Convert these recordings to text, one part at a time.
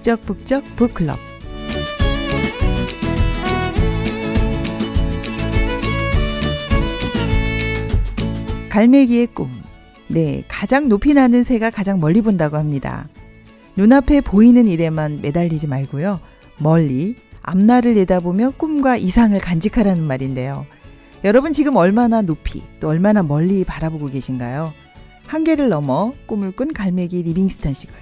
북적북적 북클럽 갈매기의 꿈. 네, 가장 높이 나는 새가 가장 멀리 본다고 합니다. 눈앞에 보이는 일에만 매달리지 말고요. 멀리 앞날을 내다보며 꿈과 이상을 간직하라는 말인데요. 여러분 지금 얼마나 높이 또 얼마나 멀리 바라보고 계신가요? 한계를 넘어 꿈을 꾼 갈매기 리빙스턴 시절.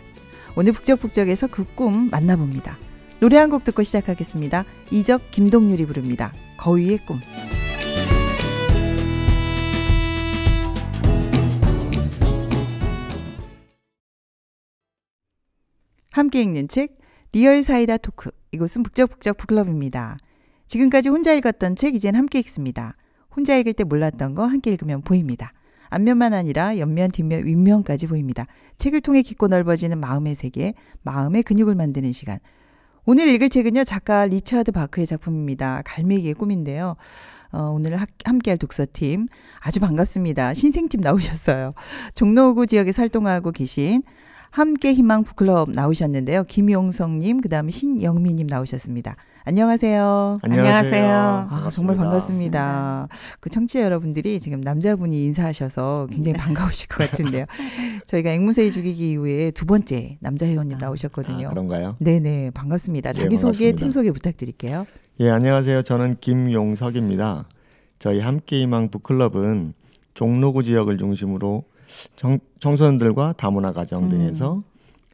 오늘 북적북적에서 그 꿈 만나봅니다. 노래 한 곡 듣고 시작하겠습니다. 이적 김동률이 부릅니다. 거위의 꿈. 함께 읽는 책 리얼 사이다 토크 이곳은 북적북적 북클럽입니다. 지금까지 혼자 읽었던 책 이젠 함께 읽습니다. 혼자 읽을 때 몰랐던 거 함께 읽으면 보입니다. 앞면만 아니라 옆면, 뒷면, 윗면까지 보입니다. 책을 통해 깊고 넓어지는 마음의 세계, 마음의 근육을 만드는 시간. 오늘 읽을 책은요, 작가 리처드 바크의 작품입니다. 갈매기의 꿈인데요. 어, 오늘 하, 함께할 독서팀 아주 반갑습니다. 신생팀 나오셨어요. 종로구 지역에 활동하고 계신 함께 희망 북클럽 나오셨는데요. 김용성님, 그 다음에 신영미님 나오셨습니다. 안녕하세요. 안녕하세요. 아, 정말 반갑습니다. 반갑습니다. 그 청취자 여러분들이 지금 남자분이 인사하셔서 굉장히 네. 반가우실 것 같은데요. 저희가 앵무새 죽이기 이후에 두 번째 남자 회원님 아, 나오셨거든요. 아, 그런가요? 네네. 반갑습니다. 예, 자기소개, 네, 팀 소개 부탁드릴게요. 예, 안녕하세요. 저는 김용석입니다. 저희 함께 희망 북클럽은 종로구 지역을 중심으로 정, 청소년들과 다문화 가정 음. 등에서 음.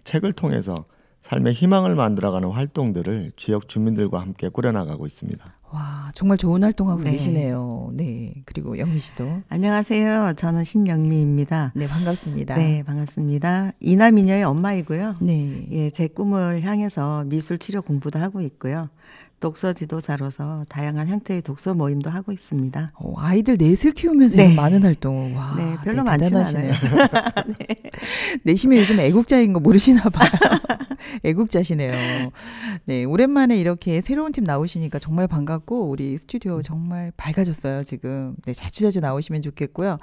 책을 통해서 삶의 희망을 만들어가는 활동들을 지역 주민들과 함께 꾸려나가고 있습니다. 와, 정말 좋은 활동하고 네. 계시네요. 네. 그리고 영미 씨도. 안녕하세요. 저는 신영미입니다. 네, 반갑습니다. 네, 반갑습니다. 이남이녀의 엄마이고요. 네. 예, 제 꿈을 향해서 미술 치료 공부도 하고 있고요. 독서 지도사로서 다양한 형태의 독서 모임도 하고 있습니다. 오, 어, 아이들 넷을 키우면서 네. 많은 활동. 와, 네, 별로 네, 많지는 않아요. 네. 내심이 요즘 애국자인 거 모르시나 봐요. 애국자시네요. 네, 오랜만에 이렇게 새로운 팀 나오시니까 정말 반갑고 우리 스튜디오 정말 밝아졌어요 지금. 네, 자주 자주 나오시면 좋겠고요.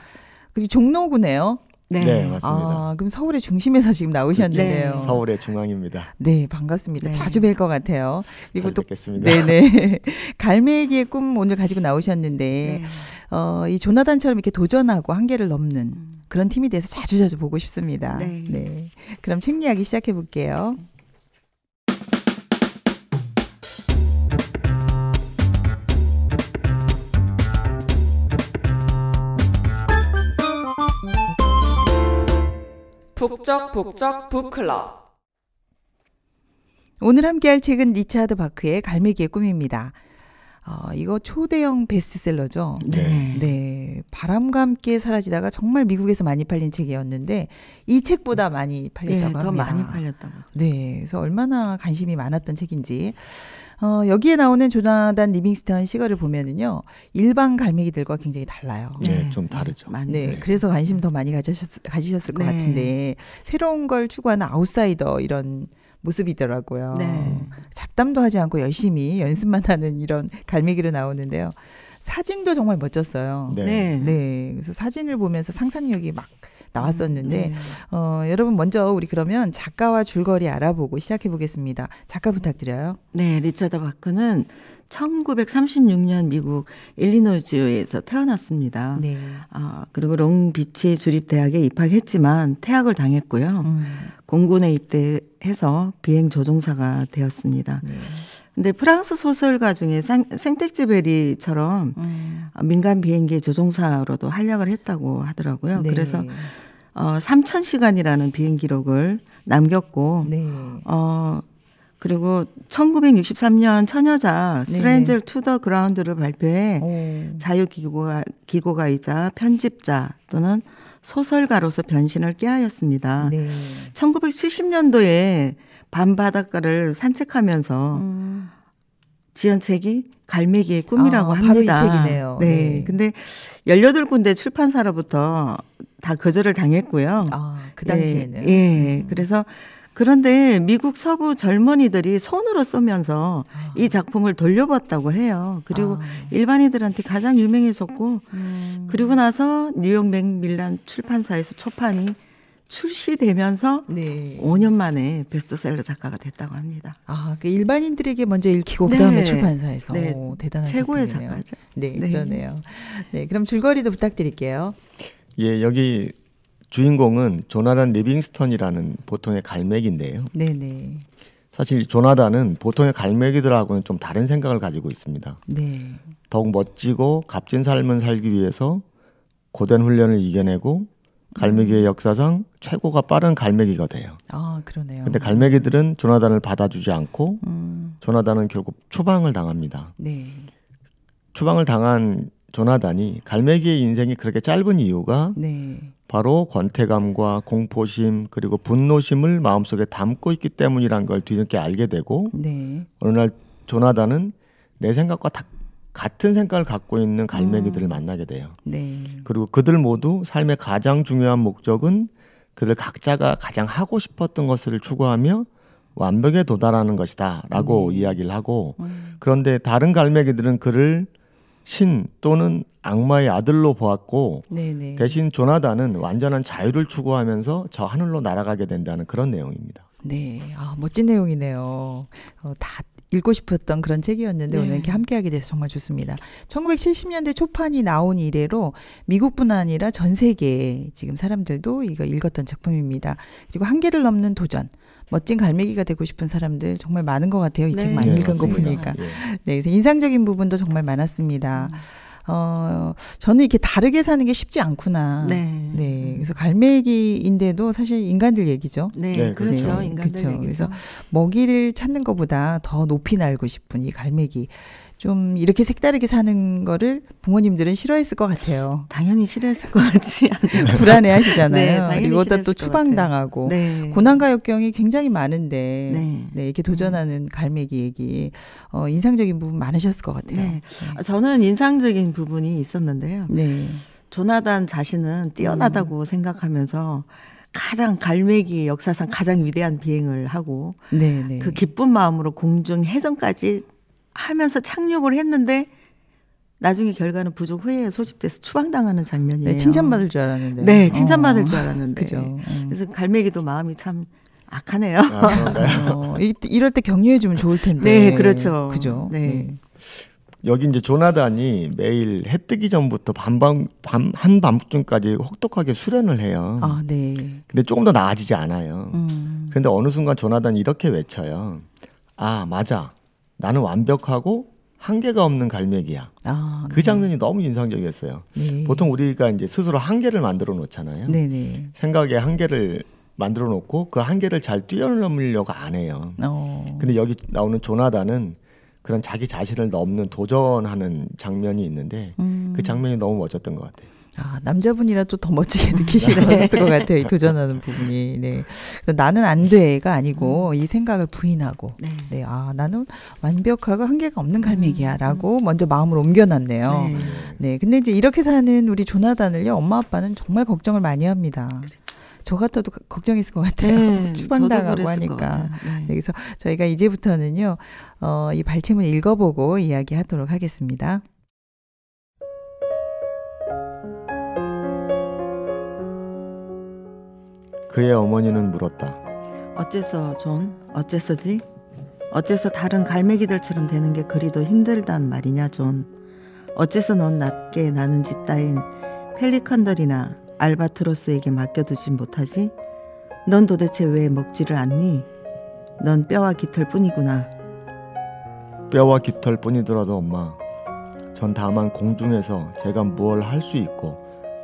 그리고 종로구네요. 네. 네, 맞습니다. 아, 그럼 서울의 중심에서 지금 나오셨는데요. 그렇죠. 서울의 중앙입니다. 네, 반갑습니다. 네. 자주 뵐 것 같아요. 그리고 또 뵙겠습니다. 네네. 네. 갈매기의 꿈 오늘 가지고 나오셨는데 네. 어, 이 조나단처럼 이렇게 도전하고 한계를 넘는 음. 그런 팀이 돼서 자주 자주 보고 싶습니다. 네. 네. 그럼 책 이야기 시작해 볼게요. 네. 북적 북적 북클럽 오늘 함께할 책은 리차드 바크의 갈매기의 꿈입니다. 어, 이거 초대형 베스트셀러죠. 네. 네. 네. 바람과 함께 사라지다가 정말 미국에서 많이 팔린 책이었는데 이 책보다 많이 팔렸다고 네, 합니다. 더 많이 팔렸다고. 네. 그래서 얼마나 관심이 많았던 책인지 어, 여기에 나오는 조나단 리빙스턴 시거를 보면은요 일반 갈매기들과 굉장히 달라요. 네, 네. 좀 다르죠. 음, 네, 네, 그래서 관심 더 많이 가지셨, 가지셨을 것 네. 같은데 새로운 걸 추구하는 아웃사이더 이런 모습이더라고요. 네. 잡담도 하지 않고 열심히 연습만 하는 이런 갈매기로 나오는데요. 사진도 정말 멋졌어요. 네. 네. 네 그래서 사진을 보면서 상상력이 막 나왔었는데 음, 네. 어, 여러분 먼저 우리 그러면 작가와 줄거리 알아보고 시작해 보겠습니다. 작가 부탁드려요. 네, 리처드 바크는 1936년 미국 일리노이즈에서 태어났습니다. 네. 아, 그리고 롱비치 주립대학에 입학했지만 퇴학을 당했고요. 음. 공군에 입대해서 비행 조종사가 되었습니다. 네. 근데 프랑스 소설가 중에 생, 생텍쥐베리처럼 음. 어, 민간 비행기 조종사로도 활약을 했다고 하더라고요. 네. 그래서 어, 3천 시간이라는 비행 기록을 남겼고, 네. 어, 그리고 1963년 처녀자 스트레인젤 투더 그라운드를 발표해 자유기고가 기고가이자 편집자 또는 소설가로서 변신을 깨하였습니다. 네. 1970년도에 밤바닷가를 산책하면서 음. 지연 책이 갈매기의 꿈이라고 아, 합니다. 바로 이 책이네요. 네. 네. 근데 18군데 출판사로부터 다 거절을 당했고요. 아, 그 당시에는. 예. 예. 음. 그래서 그런데 미국 서부 젊은이들이 손으로 쓰면서 아. 이 작품을 돌려봤다고 해요. 그리고 아. 일반인들한테 가장 유명해졌고, 음. 그리고 나서 뉴욕 맥밀란 출판사에서 초판이 출시되면서 네. 5년 만에 베스트셀러 작가가 됐다고 합니다. 아, 그러니까 일반인들에게 먼저 읽히고 네. 그다음에 출판사에서 네. 오, 대단한 최고의 작품이네요. 작가죠. 네, 네, 그러네요. 네, 그럼 줄거리도 부탁드릴게요. 예, 여기 주인공은 조나단 리빙스턴이라는 보통의 갈매기인데요. 네, 네. 사실 조나단은 보통의 갈매기들하고는 좀 다른 생각을 가지고 있습니다. 네. 더욱 멋지고 값진 삶을 살기 위해서 고된 훈련을 이겨내고 갈매기의 역사상 최고가 빠른 갈매기가 돼요. 아 그러네요. 근데 갈매기들은 조나단을 받아주지 않고 음. 조나단은 결국 추방을 당합니다. 네. 추방을 당한 조나단이 갈매기의 인생이 그렇게 짧은 이유가 네. 바로 권태감과 공포심 그리고 분노심을 마음속에 담고 있기 때문이란걸 뒤늦게 알게 되고 네. 어느 날 조나단은 내 생각과 딱 같은 생각을 갖고 있는 갈매기들을 음. 만나게 돼요. 네. 그리고 그들 모두 삶의 가장 중요한 목적은 그들 각자가 가장 하고 싶었던 것을 추구하며 완벽에 도달하는 것이다라고 네. 이야기를 하고 음. 그런데 다른 갈매기들은 그를 신 또는 악마의 아들로 보았고 네네. 네. 대신 조나단은 완전한 자유를 추구하면서 저 하늘로 날아가게 된다는 그런 내용입니다. 네, 아, 멋진 내용이네요. 어, 다 읽고 싶었던 그런 책이었는데 네. 오늘 이렇게 함께하게 돼서 정말 좋습니다. 1970년대 초판이 나온 이래로 미국뿐 아니라 전 세계 지금 사람들도 이거 읽었던 작품입니다. 그리고 한계를 넘는 도전. 멋진 갈매기가 되고 싶은 사람들 정말 많은 것 같아요. 이책 네. 많이 네, 읽은 맞습니다. 거 보니까. 예. 네, 그래서 인상적인 부분도 정말 많았습니다. 음. 어, 저는 이렇게 다르게 사는 게 쉽지 않구나. 네. 네. 음. 그래서 갈매기인데도 사실 인간들 얘기죠. 네. 네 그렇죠. 네. 인간들 그렇죠. 얘기죠. 그래서 먹이를 찾는 것보다 더 높이 날고 싶은 이 갈매기. 좀 이렇게 색다르게 사는 거를 부모님들은 싫어했을 것 같아요. 당연히 싫어했을 것 같지 않아요. 불안해하시잖아요. 네, 이거다 또 추방당하고 네. 고난과 역경이 굉장히 많은데 네, 네 이렇게 도전하는 음. 갈매기 얘기 어, 인상적인 부분 많으셨을 것 같아요. 네. 저는 인상적인 부분이 있었는데요. 네. 조나단 자신은 뛰어나다고 음. 생각하면서 가장 갈매기 역사상 가장 위대한 비행을 하고 네네. 네. 그 기쁜 마음으로 공중 해전까지 하면서 착륙을 했는데 나중에 결과는 부족 후에 소집돼서 추방당하는 장면이에요. 네, 칭찬받을 줄 알았는데. 네, 어. 칭찬받을 어. 줄 알았는데. 그죠. 음. 그래서 갈매기도 마음이 참 악하네요. 아, 어, 이럴 때 격려해 주면 좋을 텐데. 네, 그렇죠. 그죠. 네. 네. 여기 이제 조나단이 매일 해 뜨기 전부터 반밤 밤 한밤중까지 혹독하게 수련을 해요. 아, 네. 근데 조금 더 나아지지 않아요. 음. 그데 어느 순간 조나단이 이렇게 외쳐요. 아, 맞아. 나는 완벽하고 한계가 없는 갈매기야. 아, 그 네. 장면이 너무 인상적이었어요. 네. 보통 우리가 이제 스스로 한계를 만들어 놓잖아요. 네, 네. 생각에 한계를 만들어 놓고 그 한계를 잘 뛰어넘으려고 안 해요. 어. 근데 여기 나오는 조나단은 그런 자기 자신을 넘는 도전하는 장면이 있는데 음. 그 장면이 너무 멋졌던 것 같아요. 아, 남자분이라도 더 멋지게 음. 느끼시는 네. 것 같아요. 이 도전하는 부분이. 네. 그래서 나는 안 돼가 아니고 음. 이 생각을 부인하고, 네. 네. 아, 나는 완벽하고 한계가 없는 갈매기야. 라고 음. 먼저 마음을 옮겨놨네요. 네. 네. 근데 이제 이렇게 사는 우리 조나단을요, 엄마 아빠는 정말 걱정을 많이 합니다. 그렇죠. 저 같아도 걱정했을 것 같아요. 네, 추방당하고 하니까. 네. 네. 그래서 저희가 이제부터는요, 어, 이 발췌문 읽어보고 이야기하도록 하겠습니다. 그의 어머니는 물었다. 어째서 존? 어째서지? 어째서 다른 갈매기들처럼 되는 게 그리도 힘들단 말이냐 존? 어째서 넌 낮게 나는 짓따인 펠리컨들이나 알바트로스에게 맡겨두지 못하지? 넌 도대체 왜 먹지를 않니? 넌 뼈와 깃털 뿐이구나. 뼈와 깃털 뿐이더라도 엄마. 전 다만 공중에서 제가 무엇을 할 수 있고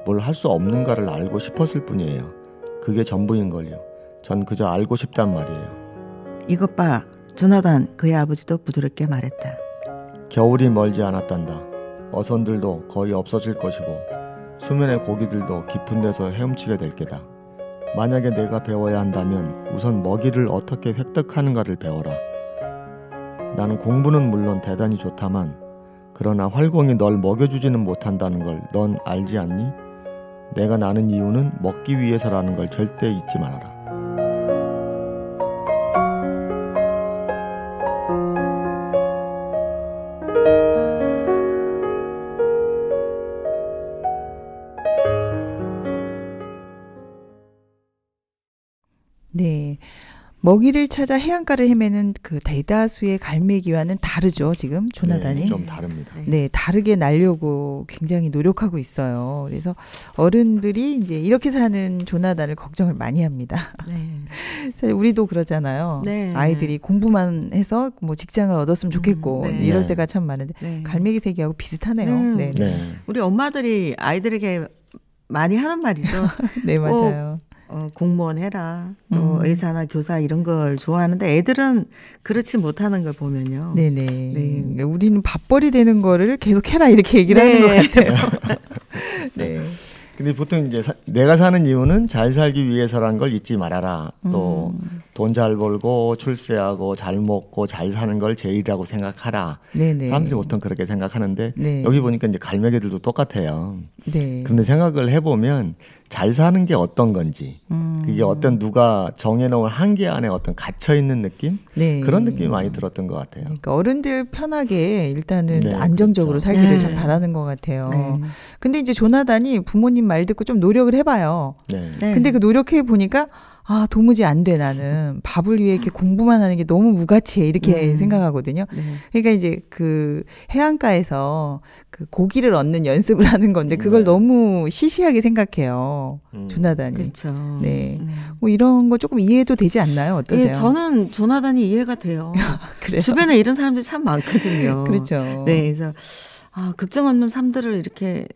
뭘 할 수 없는가를 알고 싶었을 뿐이에요. 그게 전부인 걸요. 전 그저 알고 싶단 말이에요. 이것 봐. 조나단 그의 아버지도 부드럽게 말했다. 겨울이 멀지 않았단다. 어선들도 거의 없어질 것이고 수면의 고기들도 깊은 데서 헤엄치게 될 게다. 만약에 내가 배워야 한다면 우선 먹이를 어떻게 획득하는가를 배워라. 나는 공부는 물론 대단히 좋다만 그러나 활공이 널 먹여주지는 못한다는 걸 넌 알지 않니? 내가 나는 이유는 먹기 위해서라는 걸 절대 잊지 말아라. 먹이를 찾아 해안가를 헤매는 그 대다수의 갈매기와는 다르죠. 지금 조나단이 네, 좀 다릅니다. 네. 네, 다르게 날려고 굉장히 노력하고 있어요. 그래서 어른들이 이제 이렇게 사는 조나단을 걱정을 많이 합니다. 네. 사실 우리도 그러잖아요. 네. 아이들이 공부만 해서 뭐 직장을 얻었으면 좋겠고 음, 네. 이럴 네. 때가 참 많은데 갈매기 세계하고 비슷하네요. 네. 우리 엄마들이 아이들에게 많이 하는 말이죠. 네, 맞아요. 어, 어, 공무원 해라, 또 음. 의사나 교사 이런 걸 좋아하는데 애들은 그렇지 못하는 걸 보면요. 네네. 네. 우리는 밥벌이 되는 거를 계속 해라 이렇게 얘기를 네. 하는 것 네. 같아요. 네. 네. 근데 보통 이제 사, 내가 사는 이유는 잘 살기 위해서라는 걸 잊지 말아라. 또 음. 돈잘 벌고 출세하고 잘 먹고 잘 사는 걸 제일이라고 생각하라. 네네. 사람들이 보통 그렇게 생각하는데 네. 여기 보니까 이제 갈매기들도 똑같아요. 네. 그런데 생각을 해보면 잘 사는 게 어떤 건지 음. 그게 어떤 누가 정해놓은 한계 안에 어떤 갇혀 있는 느낌 네. 그런 느낌이 많이 들었던 것 같아요. 그러니까 어른들 편하게 일단은 네, 안정적으로 그렇죠. 살기를 네. 참 바라는 것 같아요. 네. 근데 이제 조나단이 부모님 말 듣고 좀 노력을 해봐요. 네. 네. 근데 그 노력해 보니까 아 도무지 안 돼 나는 밥을 위해 이렇게 공부만 하는 게 너무 무가치해 이렇게 음. 생각하거든요. 네. 그러니까 이제 그 해안가에서 그 고기를 얻는 연습을 하는 건데 그걸 네. 너무 시시하게 생각해요. 음. 조나단이. 그렇죠. 네. 음. 뭐 이런 거 조금 이해도 되지 않나요? 예, 어떠세요? 예, 저는 조나단이 이해가 돼요. 아, 그래요? 주변에 이런 사람들이 참 많거든요. 그렇죠. 네, 그래서 아, 걱정 없는 삶들을 이렇게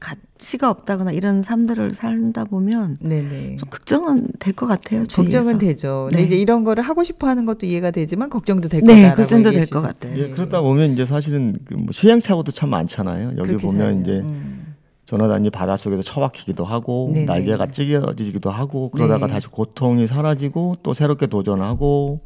가치가 없다거나 이런 삶들을 살다 보면 네네. 좀 걱정은 될 것 같아요. 주위에서. 걱정은 되죠. 네. 이제 이런 거를 하고 싶어 하는 것도 이해가 되지만 걱정도 될 네, 거다라고 걱정도 될것 같아요. 예, 그렇다 보면 이제 사실은 그 뭐 시행착오도 참 많잖아요. 여기 보면 이제 음. 전화단이 바다 속에서 처박히기도 하고 네네. 네. 날개가 찢어지기도 하고 그러다가 네. 다시 고통이 사라지고 또 새롭게 도전하고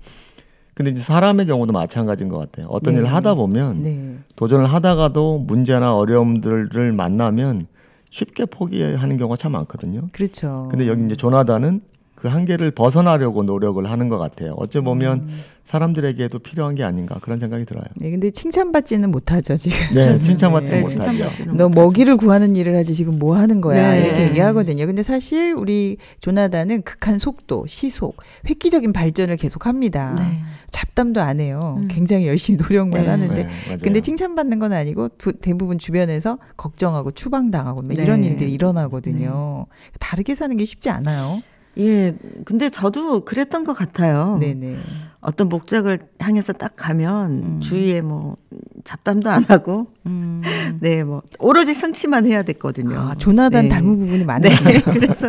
근데 이제 사람의 경우도 마찬가지인 것 같아요. 어떤 네. 일을 하다 보면 네. 도전을 하다가도 문제나 어려움들을 만나면 쉽게 포기하는 경우가 참 많거든요. 그렇죠. 근데 여기 이제 조나단은 그 한계를 벗어나려고 노력을 하는 것 같아요. 어찌 음. 보면 음. 사람들에게도 필요한 게 아닌가 그런 생각이 들어요. 네, 근데 칭찬받지는 못하죠 지금. 네, 칭찬받지 네, 못하죠. 칭찬받지는 너 먹이를 구하는 일을 하지 지금 뭐 하는 거야 네. 이렇게 얘기하거든요. 근데 사실 우리 조나단은 극한 속도, 시속, 획기적인 발전을 계속합니다. 네. 잡담도 안 해요. 음. 굉장히 열심히 노력만 네. 하는데, 네, 근데 칭찬받는 건 아니고 두, 대부분 주변에서 걱정하고 추방당하고 이런 네. 일들이 일어나거든요. 다르게 사는 게 쉽지 않아요. 예, 근데 저도 그랬던 것 같아요. 네네. 어떤 목적을 향해서 딱 가면 음. 주위에 뭐 잡담도 안 하고, 음. 네, 뭐 오로지 성취만 해야 됐거든요. 아, 조나단 네. 닮은 부분이 많네요. 네, 그래서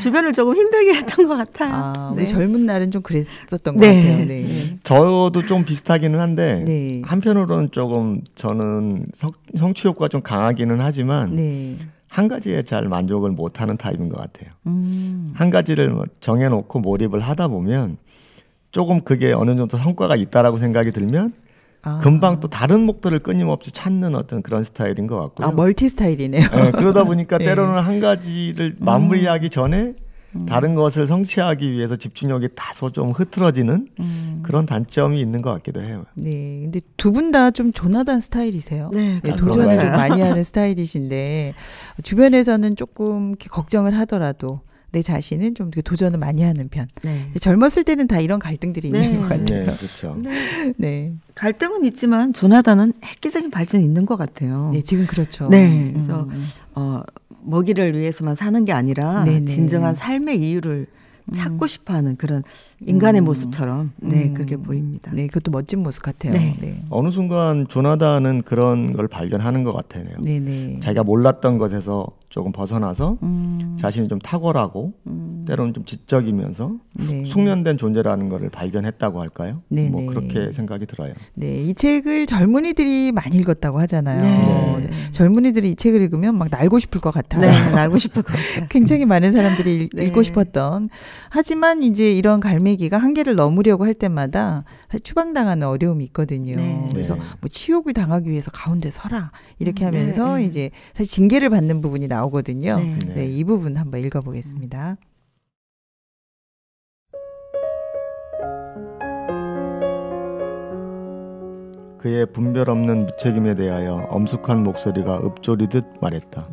주변을 조금 힘들게 했던 것 같아요. 아, 네. 젊은 날은 좀 그랬었던 것 네. 같아요. 네. 네. 저도 좀 비슷하기는 한데 네. 한편으로는 조금 저는 성, 성취 욕과좀 강하기는 하지만. 네. 한 가지에 잘 만족을 못하는 타입인 것 같아요. 음. 한 가지를 뭐 정해놓고 몰입을 하다 보면 조금 그게 어느 정도 성과가 있다라고 생각이 들면 아. 금방 또 다른 목표를 끊임없이 찾는 어떤 그런 스타일인 것 같고요. 아 멀티 스타일이네요. 네, 그러다 보니까 예. 때로는 한 가지를 마무리하기 전에 음. 다른 것을 성취하기 위해서 집중력이 다소 좀 흐트러지는 음. 그런 단점이 있는 것 같기도 해요. 네, 근데 두 분 다 좀 조나단 스타일이세요. 네, 네 그렇죠. 도전을 좀 그렇죠. 많이 하는 스타일이신데 주변에서는 조금 걱정을 하더라도 내 자신은 좀 도전을 많이 하는 편. 네. 젊었을 때는 다 이런 갈등들이 네. 있는 것 같아요. 네, 그렇죠. 네. 네. 갈등은 있지만 조나단은 획기적인 발전이 있는 것 같아요. 네, 지금 그렇죠. 네, 음. 그래서 음. 어, 먹이를 위해서만 사는 게 아니라 네네. 진정한 삶의 이유를 음. 찾고 싶어 하는 그런 인간의 음. 모습처럼 네, 음. 그렇게 보입니다. 네, 그것도 멋진 모습 같아요. 네. 네. 어느 순간 조나단은 그런 걸 발견하는 것 같아요. 네네. 자기가 몰랐던 것에서 조금 벗어나서 음. 자신이 좀 탁월하고 음. 때로는 좀 지적이면서 네. 숙련된 존재라는 것을 발견했다고 할까요? 네네. 뭐 네. 그렇게 생각이 들어요. 네, 이 책을 젊은이들이 많이 읽었다고 하잖아요. 네. 어, 네. 젊은이들이 이 책을 읽으면 막 날고 싶을 것 같아요. 네, 날고 싶을 것 같아요. 굉장히 많은 사람들이 읽, 네. 고 싶었던. 하지만 이제 이런 갈매기가 한계를 넘으려고 할 때마다 추방당하는 어려움이 있거든요. 네. 그래서 뭐 치욕을 당하기 위해서 가운데 서라 이렇게 음, 하면서 음. 이제 사실 징계를 받는 부분이 나. 나오거든요. 네. 네. 네, 이 부분 한번 읽어보겠습니다. 음. 그의 분별 없는 무책임에 대하여 엄숙한 목소리가 읊조리듯 말했다.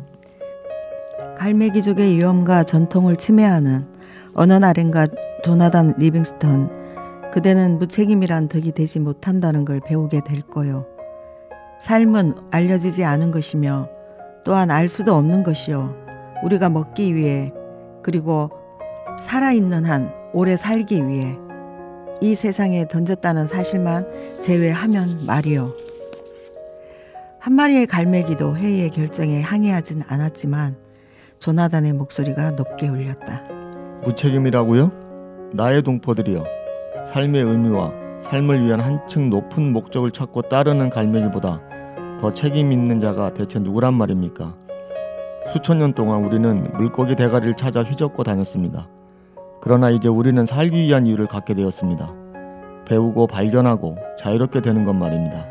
갈매기족의 위엄과 전통을 침해하는 어느 날인가 조나단 리빙스턴 그대는 무책임이란 덕이 되지 못한다는 걸 배우게 될 거요. 삶은 알려지지 않은 것이며 또한 알 수도 없는 것이요. 우리가 먹기 위해 그리고 살아있는 한 오래 살기 위해 이 세상에 던졌다는 사실만 제외하면 말이요. 한 마리의 갈매기도 회의의 결정에 항의하진 않았지만 조나단의 목소리가 높게 울렸다. 무책임이라고요? 나의 동포들이요. 삶의 의미와 삶을 위한 한층 높은 목적을 찾고 따르는 갈매기보다 더 책임 있는 자가 대체 누구란 말입니까? 수천 년 동안 우리는 물고기 대가리를 찾아 휘젓고 다녔습니다. 그러나 이제 우리는 살기 위한 이유를 갖게 되었습니다. 배우고 발견하고 자유롭게 되는 것 말입니다.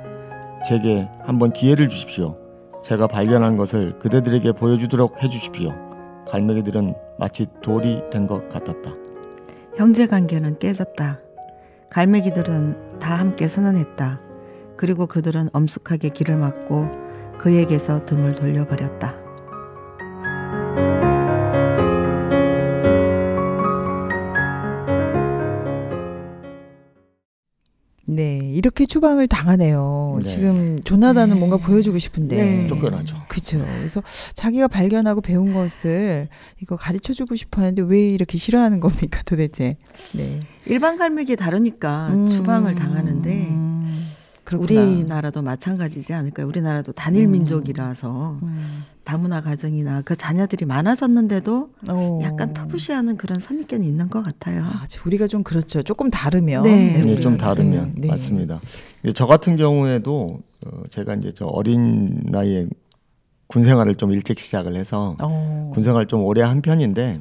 제게 한번 기회를 주십시오. 제가 발견한 것을 그대들에게 보여주도록 해주십시오. 갈매기들은 마치 돌이 된 것 같았다. 형제 관계는 깨졌다. 갈매기들은 다 함께 선언했다. 그리고 그들은 엄숙하게 길을 막고 그에게서 등을 돌려버렸다. 네, 이렇게 추방을 당하네요. 네. 지금 조나단은 네. 뭔가 보여주고 싶은데 네. 쫓겨나죠. 그렇죠. 그래서 자기가 발견하고 배운 것을 이거 가르쳐 주고 싶었는데 왜 이렇게 싫어하는 겁니까 도대체? 네. 일반 갈매기 다르니까 음. 추방을 당하는데 음. 그렇구나. 우리나라도 마찬가지지 않을까요? 우리나라도 단일 음. 민족이라서 음. 다문화 가정이나 그 자녀들이 많아졌는데도 오. 어. 약간 터부시하는 그런 선입견이 있는 것 같아요. 아, 우리가 좀 그렇죠. 조금 다르면 네, 네좀 네, 다르면 네. 네. 맞습니다. 저 같은 경우에도 어, 제가 이제 저 어린 나이에 군 생활을 좀 일찍 시작을 해서 어. 군 생활 좀 오래 한 편인데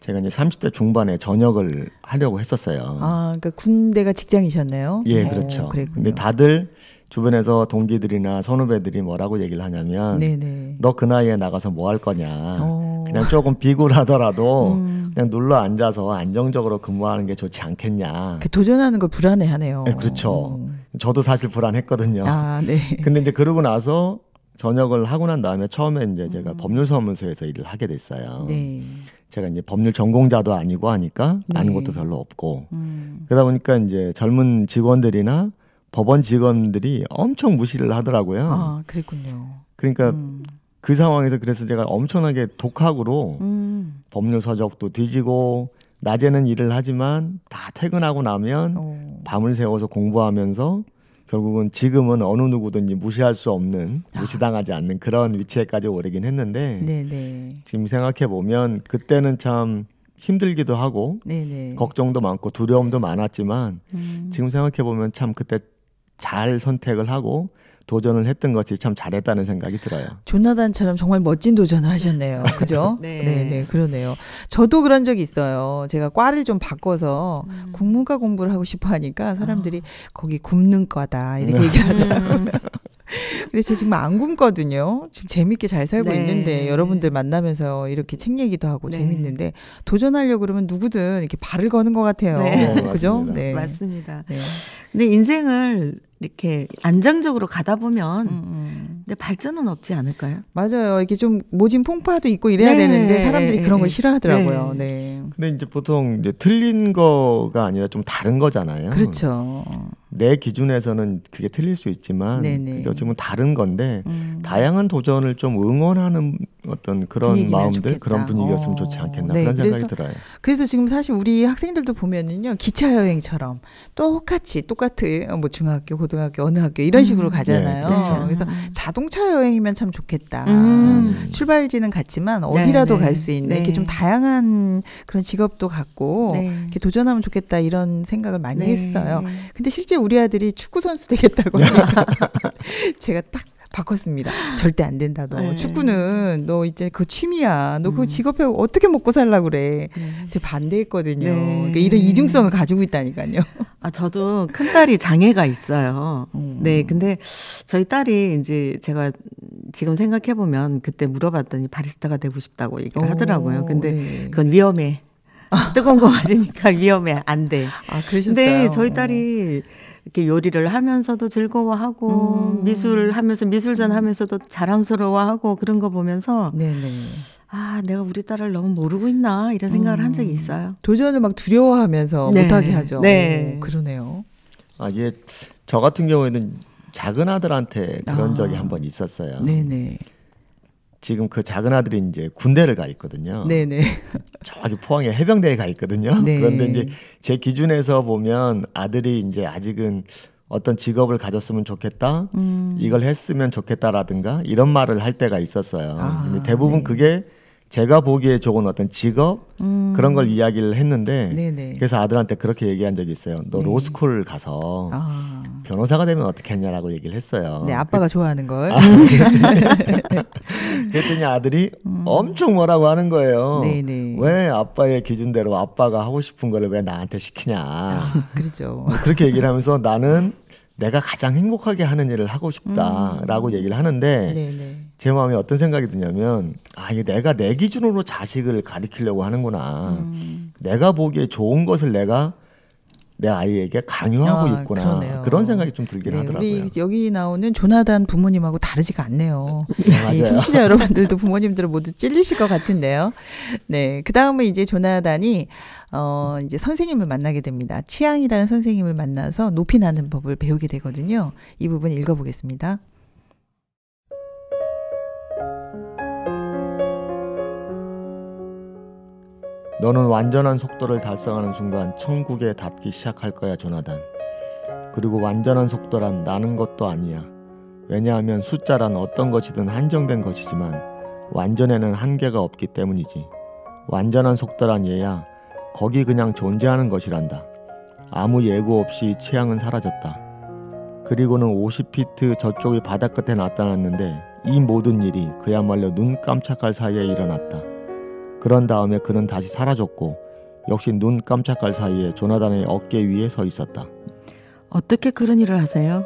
제가 이제 30대 중반에 전역을 하려고 했었어요. 아, 그러니까 군대가 직장이셨네요. 예, 네, 그렇죠. 오, 근데 다들 주변에서 동기들이나 선후배들이 뭐라고 얘기를 하냐면 네, 네. 너 그 나이에 나가서 뭐 할 거냐. 오. 어. 그냥 조금 비굴하더라도 음. 그냥 눌러 앉아서 안정적으로 근무하는 게 좋지 않겠냐. 그 도전하는 걸 불안해하네요. 네, 그렇죠. 음. 저도 사실 불안했거든요. 아, 네. 근데 이제 그러고 나서 전역을 하고 난 다음에 처음에 이제 제가 음. 법률사무소에서 일을 하게 됐어요. 네. 제가 이제 법률 전공자도 아니고 하니까 네. 아는 것도 별로 없고 음. 그러다 보니까 이제 젊은 직원들이나 법원 직원들이 엄청 무시를 하더라고요. 아, 그랬군요. 그러니까 음. 그 상황에서 그래서 제가 엄청나게 독학으로 음. 법률 서적도 뒤지고 낮에는 일을 하지만 다 퇴근하고 나면 오. 밤을 새워서 공부하면서 결국은 지금은 어느 누구든지 무시할 수 없는 아. 무시당하지 않는 그런 위치에까지 오르긴 했는데 네네. 네. 지금 생각해 보면 그때는 참 힘들기도 하고 네네. 네. 걱정도 많고 두려움도 많았지만 음. 지금 생각해 보면 참 그때 잘 선택을 하고 도전을 했던 것이 참 잘했다는 생각이 들어요. 조나단처럼 정말 멋진 도전을 하셨네요. 그죠? 네. 네, 네, 그러네요. 저도 그런 적이 있어요. 제가 과를 좀 바꿔서 음. 국문과 공부를 하고 싶어 하니까 사람들이 어. 거기 굽는 과다 이렇게 네. 얘기를 하더라고요. 음. 근데 제가 지금 안 굶거든요. 지금 재밌게 잘 살고 네. 있는데 여러분들 만나면서 이렇게 책 얘기도 하고 네. 재밌는데 도전하려고 그러면 누구든 이렇게 발을 거는 것 같아요. 네. 어, 그죠? 네. 맞습니다. 네. 근데 인생을 이렇게 안정적으로 가다 보면 음. 음. 근데 발전은 없지 않을까요? 맞아요. 이게좀 모진 퐁파도 있고 이래야 네. 되는데 사람들이 네, 그런 걸 싫어하더라고요. 네. 근데 이제 보통 이제 틀린 거가 아니라 좀 다른 거잖아요. 그렇죠. 내 기준에서는 그게 틀릴 수 있지만 어쩌면 그 다른 건데 음. 다양한 도전을 좀 응원하는 어떤 그런 마음들 좋겠다. 그런 분위기였으면 좋지 어, 않겠나 네, 그런 생각이 그래서, 들어요. 그래서 지금 사실 우리 학생들도 보면은요 기차 여행처럼 똑같이 똑같은 어, 뭐 중학교 고등학교 어느 학교 이런 음. 식으로 음. 가잖아요. 네, 그렇죠. 그래서 음. 자동차 여행이면 참 좋겠다. 음. 출발지는 같지만 네, 어디라도 네, 갈수 있는 이렇게 네. 좀 다양한 그런 직업도 갖고 이렇게 도전하면 좋겠다 이런 생각을 많이 했어요. 근데 실제 우리 아들이 축구 선수 되겠다고 제가 딱 바꿨습니다. 절대 안 된다. 너 네. 축구는 너 이제 그 취미야. 너그 음. 직업해 어떻게 먹고 살라 그래. 네. 제 반대했거든요. 네. 그러니까 이런 이중성을 가지고 있다니까요. 아 저도 큰 딸이 장애가 있어요. 어. 네, 근데 저희 딸이 이제 제가 지금 생각해 보면 그때 물어봤더니 바리스타가 되고 싶다고 얘기를 어. 하더라고요. 근데 네. 그건 위험해. 뜨거운 거 맞으니까 위험해 안 돼. 아 그러셨어요. 근데 저희 딸이 어. 이렇게 요리를 하면서도 즐거워하고 음. 미술 하면서 미술전 음. 하면서도 자랑스러워하고 그런 거 보면서 네네. 아 내가 우리 딸을 너무 모르고 있나 이런 생각을 음. 한 적이 음. 있어요. 도전을 막 두려워하면서 네. 못하게 하죠. 네. 오, 그러네요. 아 예, 저 같은 경우에는 작은 아들한테 그런 아. 적이 한번 있었어요. 네네. 지금 그 작은 아들이 이제 군대를 가 있거든요. 네네. 저기 포항에 해병대에 가 있거든요. 네. 그런데 이제 제 기준에서 보면 아들이 이제 아직은 어떤 직업을 가졌으면 좋겠다, 음. 이걸 했으면 좋겠다라든가 이런 말을 할 때가 있었어요. 아, 대부분 네. 그게 제가 보기에 좋은 어떤 직업 음. 그런 걸 이야기를 했는데 네네. 그래서 아들한테 그렇게 얘기한 적이 있어요. 너 네. 로스쿨 가서 아. 변호사가 되면 어떻게 했냐라고 얘기를 했어요. 네, 아빠가 그, 좋아하는 걸. 아, 그랬더니, 아들이 음. 엄청 뭐라고 하는 거예요. 네네. 왜 아빠의 기준대로 아빠가 하고 싶은 거를 왜 나한테 시키냐. 아, 그렇죠. 뭐 그렇게 얘기를 하면서 나는 내가 가장 행복하게 하는 일을 하고 싶다라고 음. 얘기를 하는데 네네. 제 마음에 어떤 생각이 드냐면 아 이게 내가 내 기준으로 자식을 가리키려고 하는구나. 음. 내가 보기에 좋은 것을 내가 내 아이에게 강요하고 아, 있구나 그러네요. 그런 생각이 좀 들긴 네, 하더라고요. 우리 여기 나오는 조나단 부모님하고 다르지가 않네요. 네, 이 네, 청취자 여러분들도 부모님들 모두 찔리실 것 같은데요. 네, 그 다음에 이제 조나단이 어 이제 선생님을 만나게 됩니다. 취향이라는 선생님을 만나서 높이 나는 법을 배우게 되거든요. 이 부분 읽어보겠습니다. 너는 완전한 속도를 달성하는 순간 천국에 닿기 시작할 거야, 조나단. 그리고 완전한 속도란 나는 것도 아니야. 왜냐하면 숫자란 어떤 것이든 한정된 것이지만 완전에는 한계가 없기 때문이지. 완전한 속도란 얘야 거기 그냥 존재하는 것이란다. 아무 예고 없이 취향은 사라졌다. 그리고는 50피트 저쪽이 바닥 끝에 나타났는데 이 모든 일이 그야말로 눈 깜짝할 사이에 일어났다. 그런 다음에 그는 다시 사라졌고 역시 눈 깜짝할 사이에 조나단의 어깨 위에 서 있었다. 어떻게 그런 일을 하세요?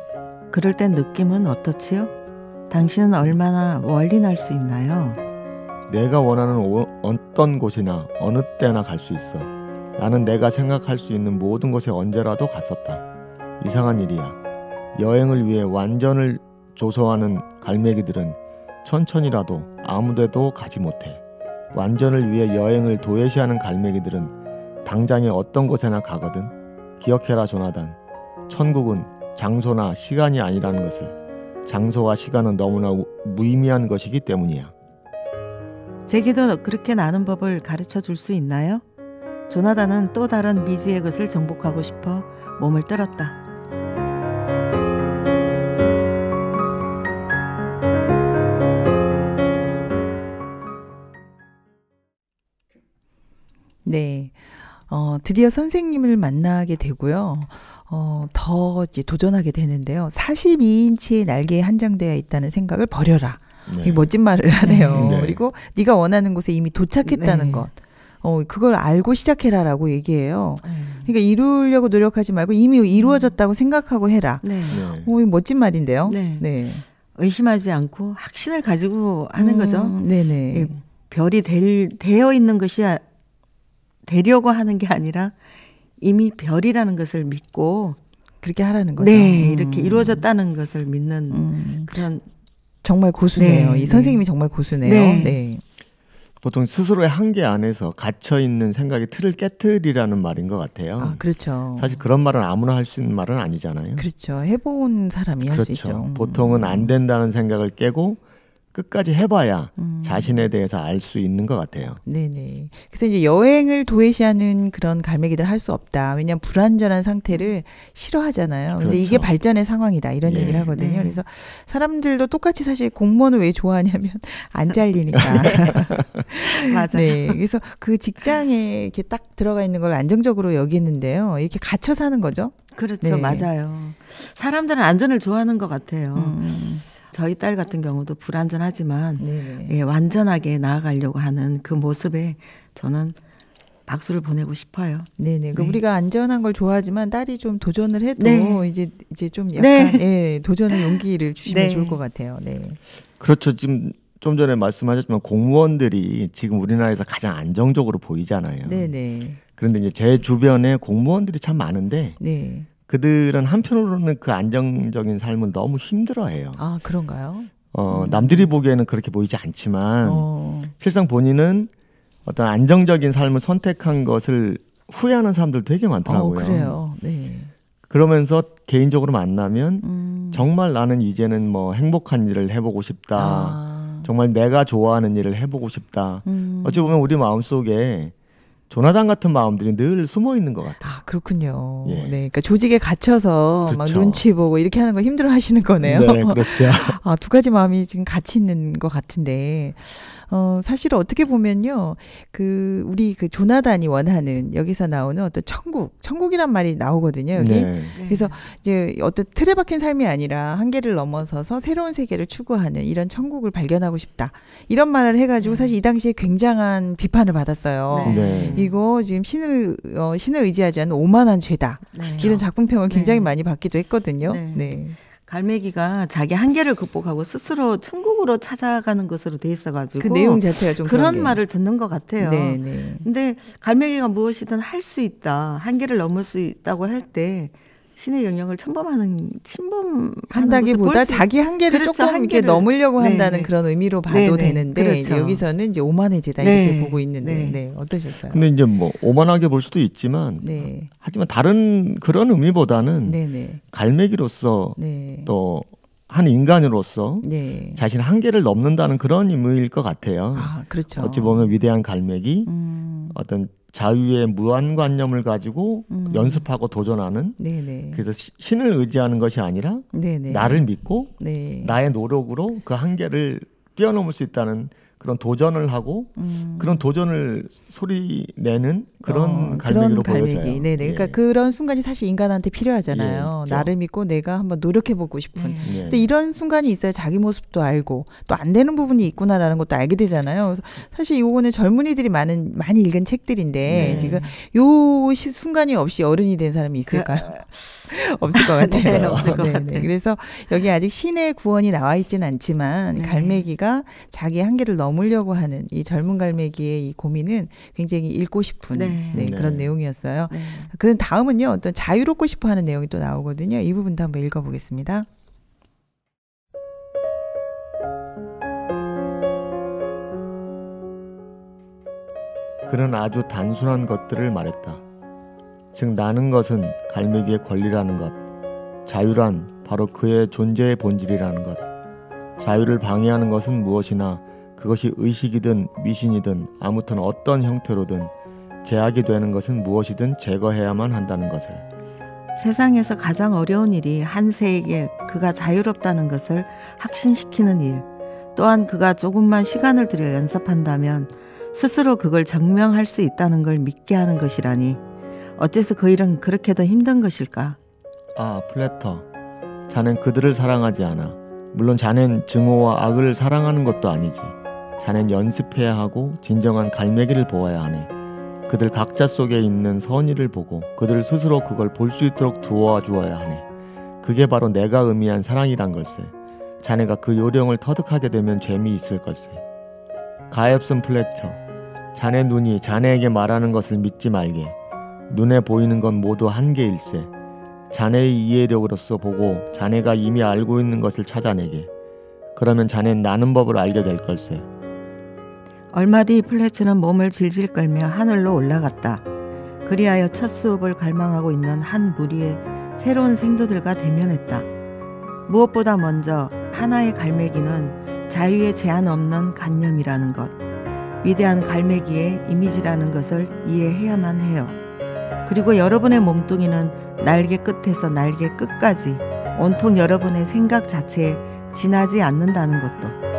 그럴 땐 느낌은 어떻지요? 당신은 얼마나 멀리 날 수 있나요? 내가 원하는 오, 어떤 곳이나 어느 때나 갈 수 있어. 나는 내가 생각할 수 있는 모든 곳에 언제라도 갔었다. 이상한 일이야. 여행을 위해 완전을 조소하는 갈매기들은 천천히라도 아무데도 가지 못해. 완전을 위해 여행을 도외시하는 갈매기들은 당장에 어떤 곳에나 가거든. 기억해라 조나단. 천국은 장소나 시간이 아니라는 것을. 장소와 시간은 너무나 무의미한 것이기 때문이야. 제게도 그렇게 나눈 법을 가르쳐 줄 수 있나요? 조나단은 또 다른 미지의 것을 정복하고 싶어 몸을 떨었다. 네. 어, 드디어 선생님을 만나게 되고요. 어, 더 이제 도전하게 되는데요. 42인치의 날개에 한정되어 있다는 생각을 버려라. 네. 이 멋진 말을 네. 하네요. 네. 그리고 네가 원하는 곳에 이미 도착했다는 네. 것. 어, 그걸 알고 시작해라라고 얘기해요. 네. 그러니까 이루려고 노력하지 말고 이미 음. 이루어졌다고 생각하고 해라. 네. 오, 어, 이 멋진 말인데요. 네. 네. 의심하지 않고 확신을 가지고 하는 음, 거죠. 네네. 예, 별이 될, 되어 있는 것이 되려고 하는 게 아니라 이미 별이라는 것을 믿고 그렇게 하라는 거죠. 네, 음. 이렇게 이루어졌다는 것을 믿는 음. 그런 정말 고수네요. 네, 이 네. 선생님이 정말 고수네요. 네. 네. 보통 스스로의 한계 안에서 갇혀 있는 생각의 틀을 깨뜨리라는 말인 것 같아요. 아, 그렇죠. 사실 그런 말은 아무나 할 수 있는 말은 아니잖아요. 그렇죠. 해본 사람이 그렇죠. 할수 있죠. 보통은 안 음. 된다는 생각을 깨고 끝까지 해봐야 음. 자신에 대해서 알 수 있는 것 같아요. 네네. 그래서 이제 여행을 도외시하는 그런 갈매기들 할 수 없다. 왜냐하면 불안전한 상태를 싫어하잖아요. 그런데 그렇죠. 이게 발전의 상황이다. 이런 예. 얘기를 하거든요. 네. 그래서 사람들도 똑같이 사실 공무원을 왜 좋아하냐면 안 잘리니까. 네. 맞아요. 네. 그래서 그 직장에 이렇게 딱 들어가 있는 걸 안정적으로 여기는데요. 이렇게 갇혀 사는 거죠. 그렇죠. 네. 맞아요. 사람들은 안전을 좋아하는 것 같아요. 음. 저희 딸 같은 경우도 불완전하지만 네. 예, 완전하게 나아가려고 하는 그 모습에 저는 박수를 보내고 싶어요. 네네. 네. 그러니까 네. 우리가 안전한 걸 좋아하지만 딸이 좀 도전을 해도 네. 이제 이제 좀 네. 약간 네. 예, 도전의 용기를 주시면 좋을 것 같아요. 네. 그렇죠. 지금 좀 전에 말씀하셨지만 공무원들이 지금 우리나라에서 가장 안정적으로 보이잖아요. 네네. 그런데 이제 제 주변에 공무원들이 참 많은데 네. 그들은 한편으로는 그 안정적인 삶을 너무 힘들어해요. 아 그런가요? 어 음. 남들이 보기에는 그렇게 보이지 않지만 어. 실상 본인은 어떤 안정적인 삶을 선택한 것을 후회하는 사람들 되게 많더라고요. 어, 그래요. 네. 그러면서 개인적으로 만나면 음. 정말 나는 이제는 뭐 행복한 일을 해보고 싶다. 아. 정말 내가 좋아하는 일을 해보고 싶다. 음. 어찌 보면 우리 마음 속에 조나단 같은 마음들이 늘 숨어 있는 것 같아요. 아 그렇군요. 예. 네, 그러니까 조직에 갇혀서 그쵸. 막 그렇죠. 눈치 보고 이렇게 하는 거 힘들어하시는 거네요. 네, 그렇죠. 아두 가지 마음이 지금 같이 있는 것 같은데 어, 사실 어떻게 보면요. 그, 우리 그 조나단이 원하는 여기서 나오는 어떤 천국, 천국이란 말이 나오거든요. 여기. 네. 그래서 이제 어떤 틀에 박힌 삶이 아니라 한계를 넘어서서 새로운 세계를 추구하는 이런 천국을 발견하고 싶다. 이런 말을 해가지고 네. 사실 이 당시에 굉장한 비판을 받았어요. 네. 네. 이거 지금 신을, 어, 신을 의지하지 않는 오만한 죄다. 네. 이런 작품평을 네. 굉장히 많이 받기도 했거든요. 네. 갈매기가 자기 한계를 극복하고 스스로 천국으로 찾아가는 것으로 돼 있어가지고 그 내용 자체가 좀 그런 그 말을 듣는 것 같아요. 네, 네. 근데 갈매기가 무엇이든 할 수 있다, 한계를 넘을 수 있다고 할때 신의 영역을 첨범하는 침범한다기보다 자기 한계를 그렇죠, 조금 한계를. 이렇게 넘으려고 네 한다는 네. 그런 의미로 봐도 네, 네 되는데 그렇죠. 여기서는 이제 오만해지다 네. 이렇게 보고 있는데 네. 네. 어떠셨어요? 근데 이제 뭐 오만하게 볼 수도 있지만 네. 하지만 다른 그런 의미보다는 네, 갈매기로서 또 한 인간으로서 자신의 한계를 넘는다는 그런 의미일 것 같아요. 아, 그렇죠. 어찌 보면 위대한 갈매기 음. 어떤 자유의 무한관념을 가지고 음. 연습하고 도전하는 네네. 그래서 신을 의지하는 것이 아니라 네네. 나를 믿고 네. 나의 노력으로 그 한계를 뛰어넘을 수 있다는 그런 도전을 하고 음. 그런 도전을 소리 내는 그런 어, 갈매기로 그런 갈매기. 보여져요. 네네. 그러니까 예. 그러니까 그런 순간이 사실 인간한테 필요하잖아요. 예, 그렇죠. 나름 있고 내가 한번 노력해 보고 싶은. 음. 근데 이런 순간이 있어야 자기 모습도 알고 또 안 되는 부분이 있구나라는 것도 알게 되잖아요. 사실 요거는 젊은이들이 많은 많이 읽은 책들인데 네. 지금 요 시, 순간이 없이 어른이 된 사람이 그 있을까요? 없을 것 같아요. 네, 없을 것 네, 네. 같아요. 그래서 여기 아직 신의 구원이 나와 있진 않지만 네. 갈매기가 자기 한계를 넘어 머물려고 하는 이 젊은 갈매기의 이 고민은 굉장히 읽고 싶은 네. 네, 네. 그런 내용이었어요. 네. 그 다음은요 어떤 자유롭고 싶어하는 내용이 또 나오거든요. 이 부분도 한번 읽어보겠습니다. 그는 아주 단순한 것들을 말했다. 즉 나는 것은 갈매기의 권리라는 것, 자유란 바로 그의 존재의 본질이라는 것, 자유를 방해하는 것은 무엇이나 그것이 의식이든 미신이든 아무튼 어떤 형태로든 제약이 되는 것은 무엇이든 제거해야만 한다는 것을 세상에서 가장 어려운 일이 한세에게 그가 자유롭다는 것을 확신시키는 일 또한 그가 조금만 시간을 들여 연습한다면 스스로 그걸 증명할 수 있다는 걸 믿게 하는 것이라니 어째서 그 일은 그렇게도 힘든 것일까? 아 플래터 자넨 그들을 사랑하지 않아 물론 자넨 증오와 악을 사랑하는 것도 아니지 자넨 연습해야 하고 진정한 갈매기를 보아야 하네. 그들 각자 속에 있는 선의를 보고 그들 스스로 그걸 볼 수 있도록 도와 주어야 하네. 그게 바로 내가 의미한 사랑이란 걸세. 자네가 그 요령을 터득하게 되면 재미있을 걸세. 가엾은 플래처. 자네 눈이 자네에게 말하는 것을 믿지 말게. 눈에 보이는 건 모두 한계일세. 자네의 이해력으로서 보고 자네가 이미 알고 있는 것을 찾아내게. 그러면 자넨 나는 법을 알게 될 걸세. 얼마 뒤 플래츠는 몸을 질질 끌며 하늘로 올라갔다. 그리하여 첫 수업을 갈망하고 있는 한 무리의 새로운 생도들과 대면했다. 무엇보다 먼저 하나의 갈매기는 자유의 제한 없는 관념이라는 것, 위대한 갈매기의 이미지라는 것을 이해해야만 해요. 그리고 여러분의 몸뚱이는 날개 끝에서 날개 끝까지 온통 여러분의 생각 자체에 지나지 않는다는 것도.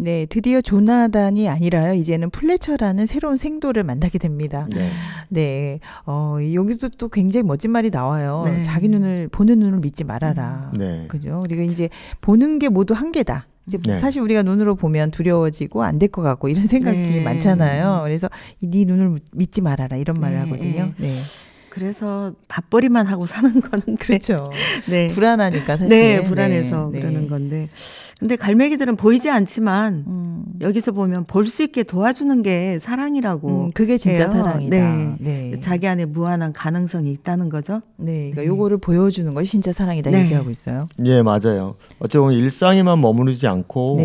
네, 드디어 조나단이 아니라요. 이제는 플래처라는 새로운 생도를 만나게 됩니다. 네. 네. 어, 여기서 또 굉장히 멋진 말이 나와요. 네. 자기 눈을 보는 눈을 믿지 말아라. 음, 네. 그죠? 우리가 그 이제 보는 게 모두 한계다. 이제 네. 사실 우리가 눈으로 보면 두려워지고 안 될 것 같고 이런 생각이 네. 많잖아요. 그래서 네 눈을 믿지 말아라 이런 말을 네. 하거든요. 네. 그래서 밥벌이만 하고 사는 건 네. 그렇죠. 네. 불안하니까 사실. 네, 네 불안해서 네, 그러는 네. 건데. 근데 갈매기들은 보이지 않지만 음. 여기서 보면 볼 수 있게 도와주는 게 사랑이라고. 음, 그게 진짜 해요. 사랑이다. 네. 네. 자기 안에 무한한 가능성이 있다는 거죠. 네. 그러니까 음. 요거를 보여주는 것이 진짜 사랑이다 얘기하고 있어요. 예, 맞아요. 어찌 보면 일상에만 머무르지 않고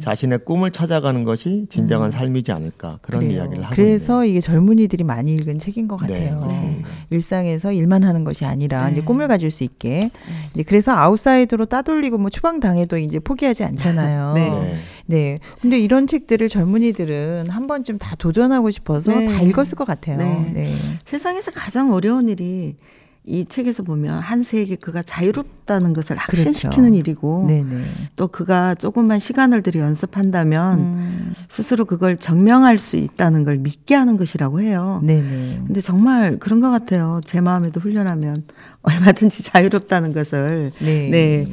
자신의 꿈을 찾아가는 것이 진정한 음. 삶이지 않을까 그런 그래요. 이야기를 하고 그래서 있네요. 이게 젊은이들이 많이 읽은 책인 것 같아요. 맞습니다. 일상에서 일만 하는 것이 아니라 네. 이제 꿈을 가질 수 있게 네. 이제 그래서 아웃사이드로 따돌리고 뭐 추방 당해도 이제 포기하지 않잖아요. 네. 네. 근데 이런 책들을 젊은이들은 한 번쯤 다 도전하고 싶어서 다 네. 읽었을 것 같아요. 네. 네. 세상에서 가장 어려운 일이 이 책에서 보면 한 세에게 그가 자유롭다는 것을 그렇죠. 확신시키는 그렇죠. 일이고 네네. 또 그가 조금만 시간을 들여 연습한다면 음. 스스로 그걸 증명할 수 있다는 걸 믿게 하는 것이라고 해요. 네네. 근데 정말 그런 것 같아요. 제 마음에도 훈련하면 얼마든지 자유롭다는 것을 네, 네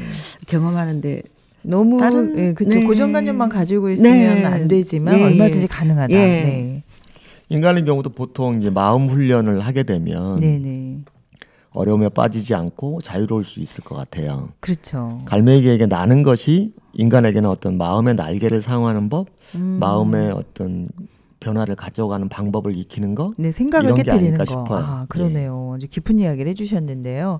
경험하는데 너무 다른, 예, 그쵸 네. 고정관념만 가지고 있으면 네. 안 되지만 예. 얼마든지 가능하다. 예. 네. 인간의 경우도 보통 이제 마음 훈련을 하게 되면 네네. 어려움에 빠지지 않고 자유로울 수 있을 것 같아요. 그렇죠. 갈매기에게 나는 것이 인간에게는 어떤 마음의 날개를 사용하는 법, 음. 마음의 어떤 변화를 가져가는 방법을 익히는 거, 네 생각을 깨뜨리는 거. 싶어요. 아 그러네요. 예. 아주 깊은 이야기를 해주셨는데요.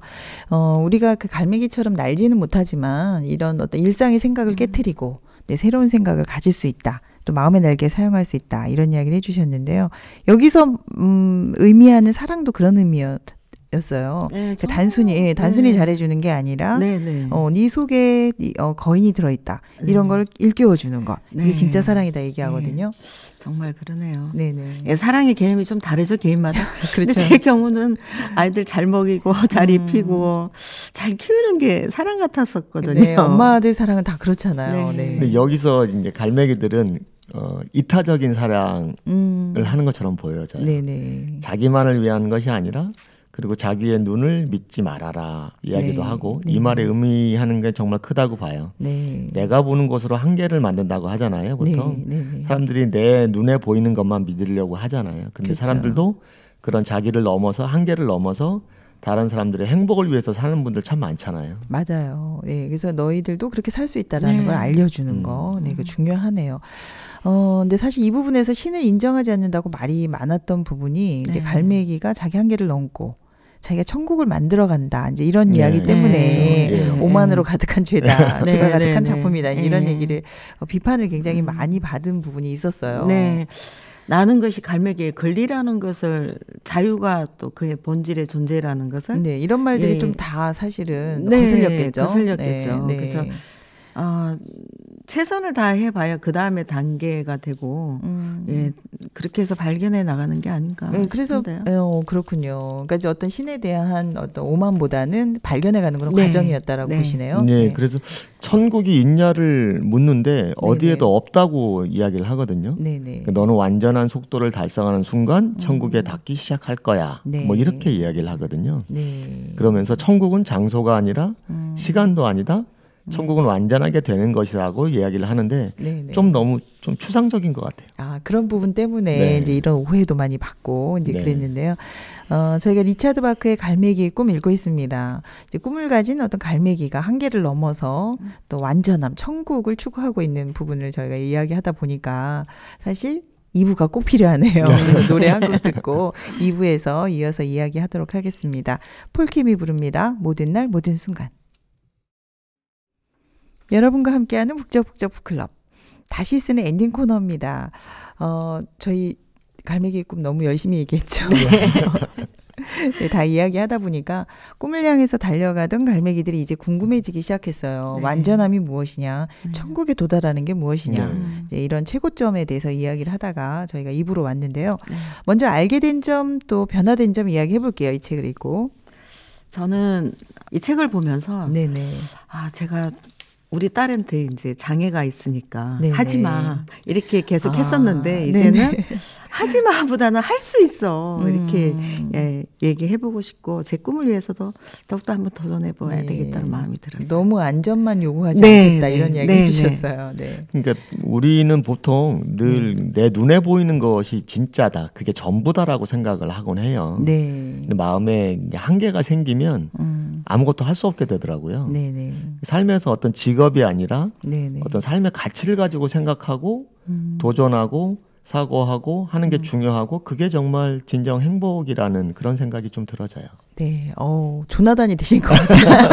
어 우리가 그 갈매기처럼 날지는 못하지만 이런 어떤 일상의 생각을 깨뜨리고 네, 새로운 생각을 가질 수 있다. 또 마음의 날개 사용할 수 있다 이런 이야기를 해주셨는데요. 여기서 음, 의미하는 사랑도 그런 의미였 였어요. 네, 그러니까 단순히 예, 단순히 네. 잘해주는 게 아니라 네, 네. 어, 네 속에 어, 거인이 들어있다 이런 네. 걸 일깨워 주는 것 이게 진짜 사랑이다 얘기하거든요. 정말 그러네요. 네네. 예, 사랑의 개념이 좀 다르죠 개인마다. 그렇죠. 데제 경우는 아이들 잘 먹이고 잘 음. 입히고 음. 잘 키우는 게 사랑 같았었거든요. 엄마들 사랑은 다 그렇잖아요. 네. 여기서 이제 갈매기들은 어, 이타적인 사랑을 음. 하는 것처럼 보여요. 져 네네. 자기만을 위한 것이 아니라 그리고 자기의 눈을 믿지 말아라 이야기도 네. 하고 네. 이 말의 의미하는 게 정말 크다고 봐요. 네. 내가 보는 것으로 한계를 만든다고 하잖아요. 네, 보통 네, 네. 사람들이 내 눈에 보이는 것만 믿으려고 하잖아요. 근데 그렇죠. 사람들도 그런 자기를 넘어서 한계를 넘어서 다른 사람들의 행복을 위해서 사는 분들 참 많잖아요. 맞아요. 예, 그래서 너희들도 그렇게 살 수 있다라는 네. 걸 알려주는 음. 거, 네, 그 중요하네요. 어, 근데 사실 이 부분에서 신을 인정하지 않는다고 말이 많았던 부분이 네. 이제 갈매기가 자기 한계를 넘고 자기가 천국을 만들어 간다. 이제 이런 네. 이야기 때문에 네. 네. 오만으로 가득한 죄다. 죄가 가득한 작품이다. 이런 얘기를 어, 비판을 굉장히 음. 많이 받은 부분이 있었어요. 네. 나는 것이 갈매기의 권리라는 것을 자유가 또 그의 본질의 존재라는 것을 네 이런 말들이 예. 좀다 사실은 네, 거슬렸겠죠. 거슬렸겠죠. 네, 네. 그래서 어, 최선을 다해 봐야 그 다음에 단계가 되고 음. 예 그렇게 해서 발견해 나가는 게 아닌가. 네, 그래서 어, 그렇군요. 그러니까 이제 어떤 신에 대한 어떤 오만보다는 발견해 가는 그런 네. 과정이었다라고 네. 보시네요. 네, 네. 그래서 천국이 있냐를 묻는데 네, 어디에도 네. 없다고 이야기를 하거든요. 네, 그러니까 너는 완전한 속도를 달성하는 순간 천국에 음. 닿기 시작할 거야. 뭐 이렇게 이야기를 하거든요. 네. 그러면서 천국은 장소가 아니라 음. 시간도 아니다. 음. 천국은 완전하게 되는 것이라고 이야기를 하는데 네네. 네. 좀 너무 좀 추상적인 것 같아요. 아 그런 부분 때문에 네. 이제 이런 오해도 많이 받고 이제 네. 그랬는데요. 어, 저희가 리차드 바크의 갈매기꿈 읽고 있습니다. 이제 꿈을 가진 어떤 갈매기가 한계를 넘어서 또 완전함, 천국을 추구하고 있는 부분을 저희가 이야기하다 보니까 사실 2부가 꼭 필요하네요. 네. 그래서 노래 한 곡 듣고 2부에서 이어서 이야기하도록 하겠습니다. 폴킴이 부릅니다. 모든 날 모든 순간. 여러분과 함께하는 북적북적 북클럽. 다시 쓰는 엔딩 코너입니다. 어, 저희 갈매기꿈 너무 열심히 얘기했죠. 네. 네, 다 이야기하다 보니까 꿈을 향해서 달려가던 갈매기들이 이제 궁금해지기 시작했어요. 네. 완전함이 무엇이냐, 음. 천국에 도달하는 게 무엇이냐, 음. 이제 이런 최고점에 대해서 이야기를 하다가 저희가 입으로 왔는데요. 음. 먼저 알게 된 점 또 변화된 점 이야기 해볼게요. 이 책을 읽고. 저는 이 책을 보면서 네네. 아 제가 우리 딸한테 이제 장애가 있으니까 네네. 하지 마 이렇게 계속 아, 했었는데 이제는 하지 마보다는 할 수 있어 이렇게 음. 예, 얘기해보고 싶고 제 꿈을 위해서도 더욱더 한번 도전해봐야 네. 되겠다는 마음이 들었어요. 너무 안전만 요구하지 네. 않겠다 네. 이런 이야기 네. 해주셨어요. 네. 네. 그러니까 우리는 보통 늘내 네. 눈에 보이는 것이 진짜다 그게 전부다라고 생각을 하곤 해요. 네. 마음에 한계가 생기면 음. 아무것도 할 수 없게 되더라고요. 네, 네. 삶에서 어떤 지금 직업이 아니라 네네. 어떤 삶의 가치를 가지고 생각하고 음. 도전하고 사고하고 하는 게 음. 중요하고 그게 정말 진정 행복이라는 그런 생각이 좀 들어져요. 네, 어 조나단이 되신 것 같아요.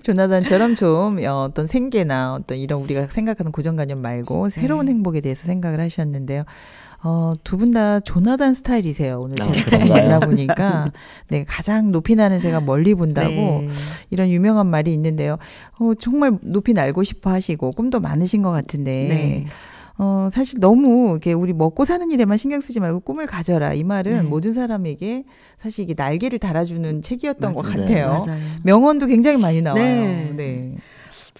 조나단처럼 좀 어, 어떤 생계나 어떤 이런 우리가 생각하는 고정관념 말고 네. 새로운 행복에 대해서 생각을 하셨는데요. 어, 두 분 다 조나단 스타일이세요. 오늘 아, 제가 만나보니까. 네, 가장 높이 나는 새가 멀리 본다고 네. 이런 유명한 말이 있는데요. 어, 정말 높이 날고 싶어 하시고 꿈도 많으신 것 같은데. 네. 어, 사실 너무 이렇게 우리 먹고 사는 일에만 신경 쓰지 말고 꿈을 가져라. 이 말은 네. 모든 사람에게 사실 이게 날개를 달아주는 책이었던 맞아요. 것 같아요. 네, 명언도 굉장히 많이 나와요. 네. 네.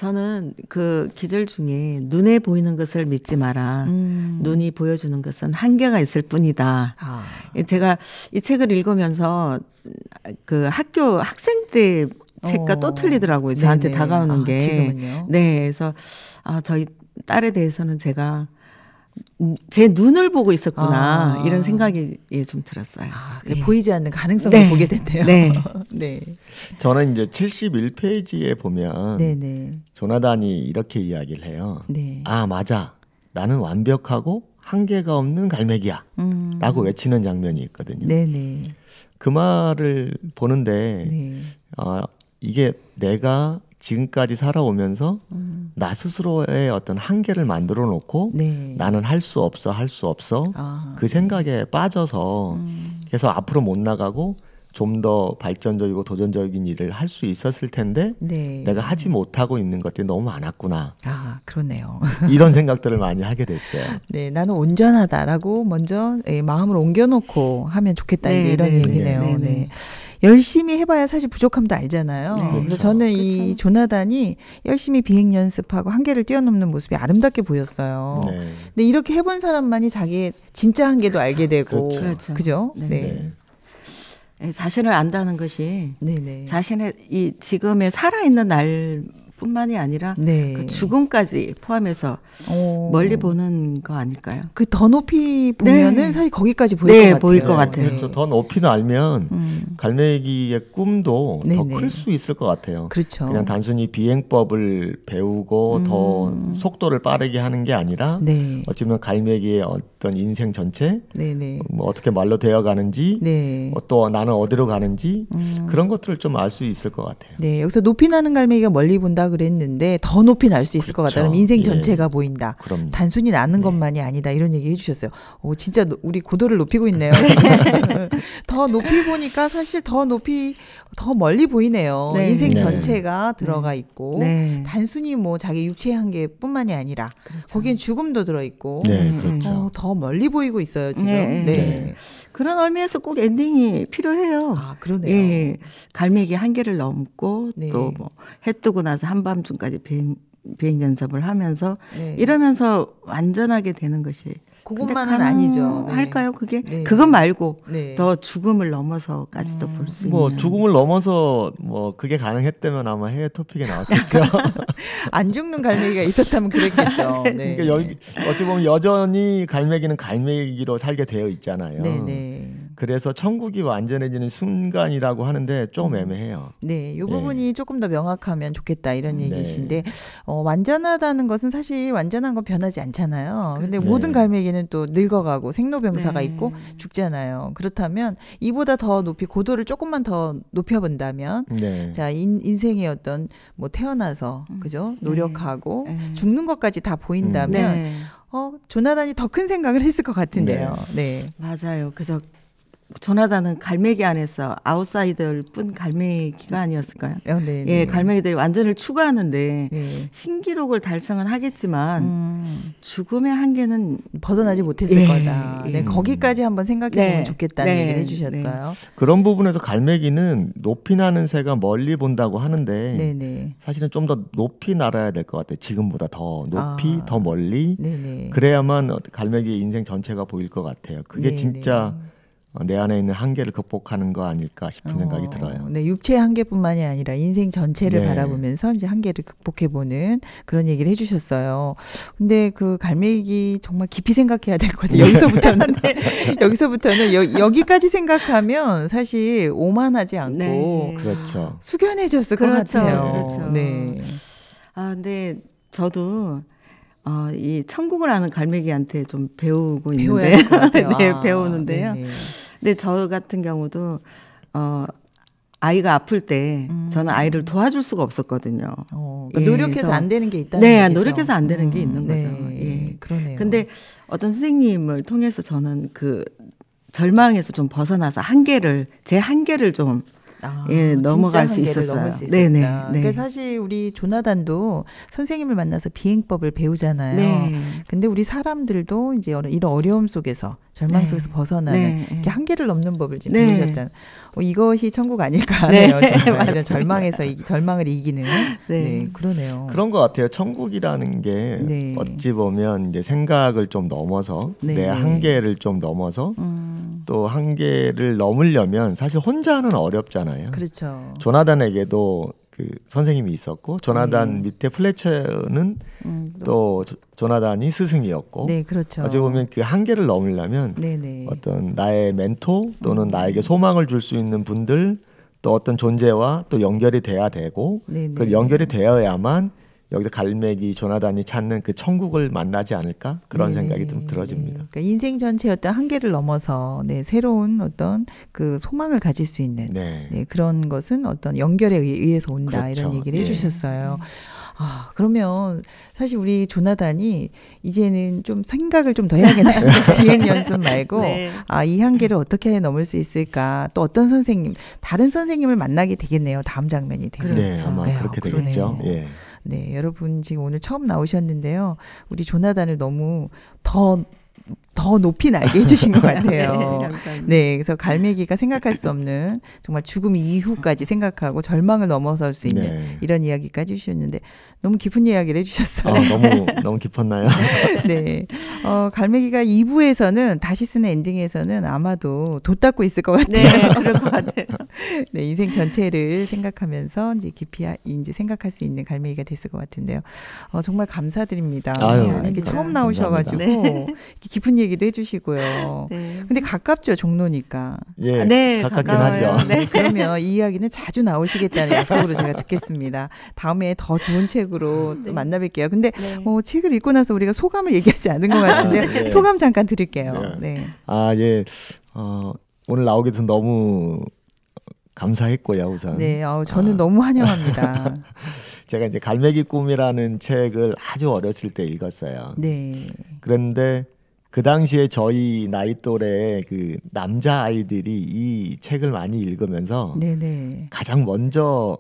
저는 그 기절 중에 눈에 보이는 것을 믿지 마라. 음. 눈이 보여주는 것은 한계가 있을 뿐이다. 아. 예, 제가 이 책을 읽으면서 그 학교 학생 때 책과 어. 또 틀리더라고요. 저한테 네네. 다가오는 아, 게. 지금은요? 네. 그래서 아, 저희 딸에 대해서는 제가 제 눈을 보고 있었구나 아. 이런 생각이 예, 좀 들었어요. 아, 네. 보이지 않는 가능성을 네. 보게 됐네요. 네. 네. 저는 이제 71페이지에 보면 네네. 네. 조나단이 이렇게 이야기를 해요. 네. 아 맞아, 나는 완벽하고 한계가 없는 갈매기야. 음. 라고 외치는 장면이 있거든요. 네네. 네. 그 말을 보는데, 네. 아, 이게 내가 지금까지 살아오면서 음. 나 스스로의 어떤 한계를 만들어 놓고 네. 나는 할 수 없어 할 수 없어 아. 그 생각에 빠져서 음. 그래서 앞으로 못 나가고 좀더 발전적이고 도전적인 일을 할 수 있었을 텐데 네. 내가 하지 못하고 있는 것들이 너무 많았구나. 아 그러네요. 이런 생각들을 많이 하게 됐어요. 네, 나는 온전하다라고 먼저 예, 마음을 옮겨놓고 하면 좋겠다 네, 이런 네, 네, 얘기네요. 네, 네. 열심히 해봐야 사실 부족함도 알잖아요. 네, 그래서 그렇죠. 저는 그렇죠. 이 조나단이 열심히 비행 연습하고 한계를 뛰어넘는 모습이 아름답게 보였어요. 네. 근데 이렇게 해본 사람만이 자기의 진짜 한계도 그렇죠. 알게 되고, 그렇죠. 그렇죠. 그죠? 네. 네. 예, 자신을 안다는 것이 네네. 자신의 이 지금의 살아있는 날 뿐만이 아니라 네. 그 죽음까지 포함해서 오. 어. 멀리 보는 거 아닐까요? 그 더 높이 보면은 네. 사실 거기까지 보일 네, 것 같아요. 보일 것 같아요. 그렇죠. 더 높이는 알면 음. 갈매기의 꿈도 더 클 수 있을 것 같아요. 그렇죠. 그냥 단순히 비행법을 배우고 음. 더 속도를 빠르게 하는 게 아니라 네. 어쩌면 갈매기의 어떤 인생 전체, 뭐 어떻게 말로 되어가는지, 네. 뭐 또 나는 어디로 가는지 음. 그런 것들을 좀 알 수 있을 것 같아요. 네, 여기서 높이 나는 갈매기가 멀리 본다 생각을 했는데 더 높이 날 수 있을 그렇죠. 것 같다는 그렇죠. 인생 예. 전체가 예. 보인다. 그럼 단순히 나는 네. 것만이 아니다 이런 얘기 해주셨어요. 오 진짜 우리 고도를 높이고 있네요. 더 높이 보니까 사실 더 높이 더 멀리 보이네요. 네. 인생 네. 전체가 네. 들어가 있고 네. 단순히 뭐 자기 육체 한계뿐만이 아니라 그렇죠. 거기엔 죽음도 들어 있고 네, 음, 그렇죠. 어, 더 멀리 보이고 있어요 지금. 네. 네. 그런 의미에서 꼭 엔딩이 필요해요. 아 그러네요. 예. 예. 갈매기 한계를 넘고 또 뭐 해 뜨고 나서 한밤중까지 비행, 비행 연습을 하면서 이러면서 완전하게 되는 것이 그것만은 아니죠. 뭐 네. 할까요? 그게 네. 그것 말고 네. 더 죽음을 넘어서까지도 음. 볼수 뭐 있는. 뭐 죽음을 넘어서 뭐 그게 가능했다면 아마 해외 토픽에 나왔겠죠. 안 죽는 갈매기가 있었다면 그랬겠죠. 그러니까, 네. 그러니까 여, 어찌 보면 여전히 갈매기는 갈매기로 살게 되어 있잖아요. 네. 네. 그래서 천국이 완전해지는 순간이라고 하는데 좀 음. 애매해요. 네, 이 예. 부분이 네. 조금 더 명확하면 좋겠다 이런 네. 얘기이신데 네. 어, 완전하다는 것은 사실 완전한 건 변하지 않잖아요. 그렇 근데 그렇죠. 네. 모든 갈매기는 또 늙어가고 생로병사가 네. 있고 죽잖아요. 그렇다면 이보다 더 높이 고도를 조금만 더 높여본다면 네. 자 인, 인생의 어떤 뭐 태어나서 음. 그죠 노력하고 죽는 것까지 다 보인다면. 어, 조나단이 더 큰 생각을 했을 것 같은데요. 네. 맞아요. 그래서 조나단은 갈매기 안에서 아웃사이더일 뿐 갈매기가 아니었을까요? 어, 네, 예, 네. 갈매기들이 완전을 추구하는데 네. 신기록을 달성은 하겠지만 음. 죽음의 한계는 벗어나지 못했을 예, 거다. 네, 예. 네, 거기까지 한번 생각해 보면 네. 좋겠다는 네, 얘기를 해주셨어요. 그런 부분에서 갈매기는 높이 나는 새가 멀리 본다고 하는데 사실은 좀 더 높이 날아야 될 것 같아요. 지금보다 더 높이, 아. 더 멀리. 그래야만 갈매기의 인생 전체가 보일 것 같아요. 그게 진짜. 어, 내 안에 있는 한계를 극복하는 거 아닐까 싶은 어, 생각이 들어요. 네, 육체 한계뿐만이 아니라 인생 전체를 네. 바라보면서 이제 한계를 극복해보는 그런 얘기를 해주셨어요. 근데 그 갈매기 정말 깊이 생각해야 될 것 같아요. 네. 여기서부터는 여기서부터는 여, 기까지 생각하면 사실 오만하지 않고 네. 그렇죠. 숙연해졌을 그렇죠. 것 같아요. 그렇죠. 네. 아, 근데 저도 어, 이 천국을 아는 갈매기한테 좀 배우고 있는데, 네, 아, 배우는데요. 네 근데 저 같은 경우도 어 아이가 아플 때 음. 저는 아이를 음. 도와줄 수가 없었거든요. 어, 그러니까 예, 노력해서 예, 안 되는 게 있다는 네, 얘기죠. 노력해서 안 되는 음, 있는 거죠. 네, 예. 그러네요. 근데 어떤 선생님을 통해서 저는 그 절망에서 좀 벗어나서 한계를 제 한계를 좀 아, 예, 뭐 넘어갈 수 있었어요. 수 네네. 네. 네, 네. 그니까 사실 우리 조나단도 선생님을 만나서 비행법을 배우잖아요. 네. 근데 우리 사람들도 이제 이런 어려움 속에서 절망 네. 속에서 벗어나는 이렇게 한계를 넘는 법을 지금 네. 셨다 어, 이것이 천국 아닐까 하네요. 이런 절망에서 이, 절망을 이기는 네. 그러네요. 그런 것 같아요. 천국이라는 게 어찌 보면 이제 생각을 좀 넘어서 내 한계를 좀 넘어서 음. 또 한계를 넘으려면 사실 혼자는 어렵잖아요. 그렇죠. 조나단에게도 그 선생님이 있었고 조나단 네. 밑에 플래처는 음, 또 조, 조나단이 스승이었고 네, 그렇죠. 어찌 보면 그 한계를 넘으려면 네네. 네. 어떤 나의 멘토 또는 음. 나에게 소망을 줄 수 있는 분들 또 어떤 존재와 또 연결이 돼야 되고 그 연결이 되어야만 여기서 갈매기 조나단이 찾는 그 천국을 만나지 않을까 그런 네. 생각이 좀 들어집니다. 그러니까 인생 전체 어떤 한계를 넘어서 네, 새로운 어떤 그 소망을 가질 수 있는 네. 네 그런 것은 어떤 연결에 의해서 온다 그렇죠. 이런 얘기를 예. 해주셨어요. 아 그러면 사실 우리 조나단이 이제는 좀 생각을 좀 더 해야겠네요. 비행 연습 말고 네. 아이 한계를 어떻게 넘을 수 있을까 또 어떤 선생님 다른 선생님을 만나게 되겠네요. 다음 장면이 되면 그렇죠. 네, 아마 네, 어, 그렇게 되겠죠. 예. 네, 여러분 지금 오늘 처음 나오셨는데요. 우리 조나단을 너무 더더 높이 날게 해주신 것 네, 같아요. 네, 네, 그래서 갈매기가 생각할 수 없는 정말 죽음 이후까지 생각하고 절망을 넘어설 수 있는 네. 이런 이야기까지 주셨는데 너무 깊은 이야기를 해주셨어요. 아, 너무 너무 깊었나요? 네, 어, 갈매기가 2부에서는 다시 쓰는 엔딩에서는 아마도 돗닦고 있을 것 같아요. 네, 그럴 것 같아요. 네, 인생 전체를 생각하면서 이제 깊이 이제 생각할 수 있는 갈매기가 됐을 것 같은데요. 어, 정말 감사드립니다. 아유, 이렇게 그러니까. 처음 네, 나오셔가지고 네. 이렇게 깊은 얘기도 해주시고요. 네. 근데 가깝죠 종로니까. 예, 아, 네, 가깝긴 하죠. 네. 네. 그러면 이 이야기는 자주 나오시겠다는 약속으로 제가 듣겠습니다. 다음에 더 좋은 책으로 네. 또 만나뵐게요. 근데 어, 책을 읽고 나서 우리가 소감을 얘기하지 않은 것 같은데 아, 네. 소감 잠깐 드릴게요. 네. 아 예. 어, 오늘 나오기전서 너무 감사했고요 우선. 네, 어, 아. 저는 아. 너무 환영합니다. 제가 이제 갈매기 꿈이라는 책을 아주 어렸을 때 읽었어요. 네. 그런데 그 당시에 저희 나이 또래 그 남자 아이들이 이 책을 많이 읽으면서 네네. 가장 먼저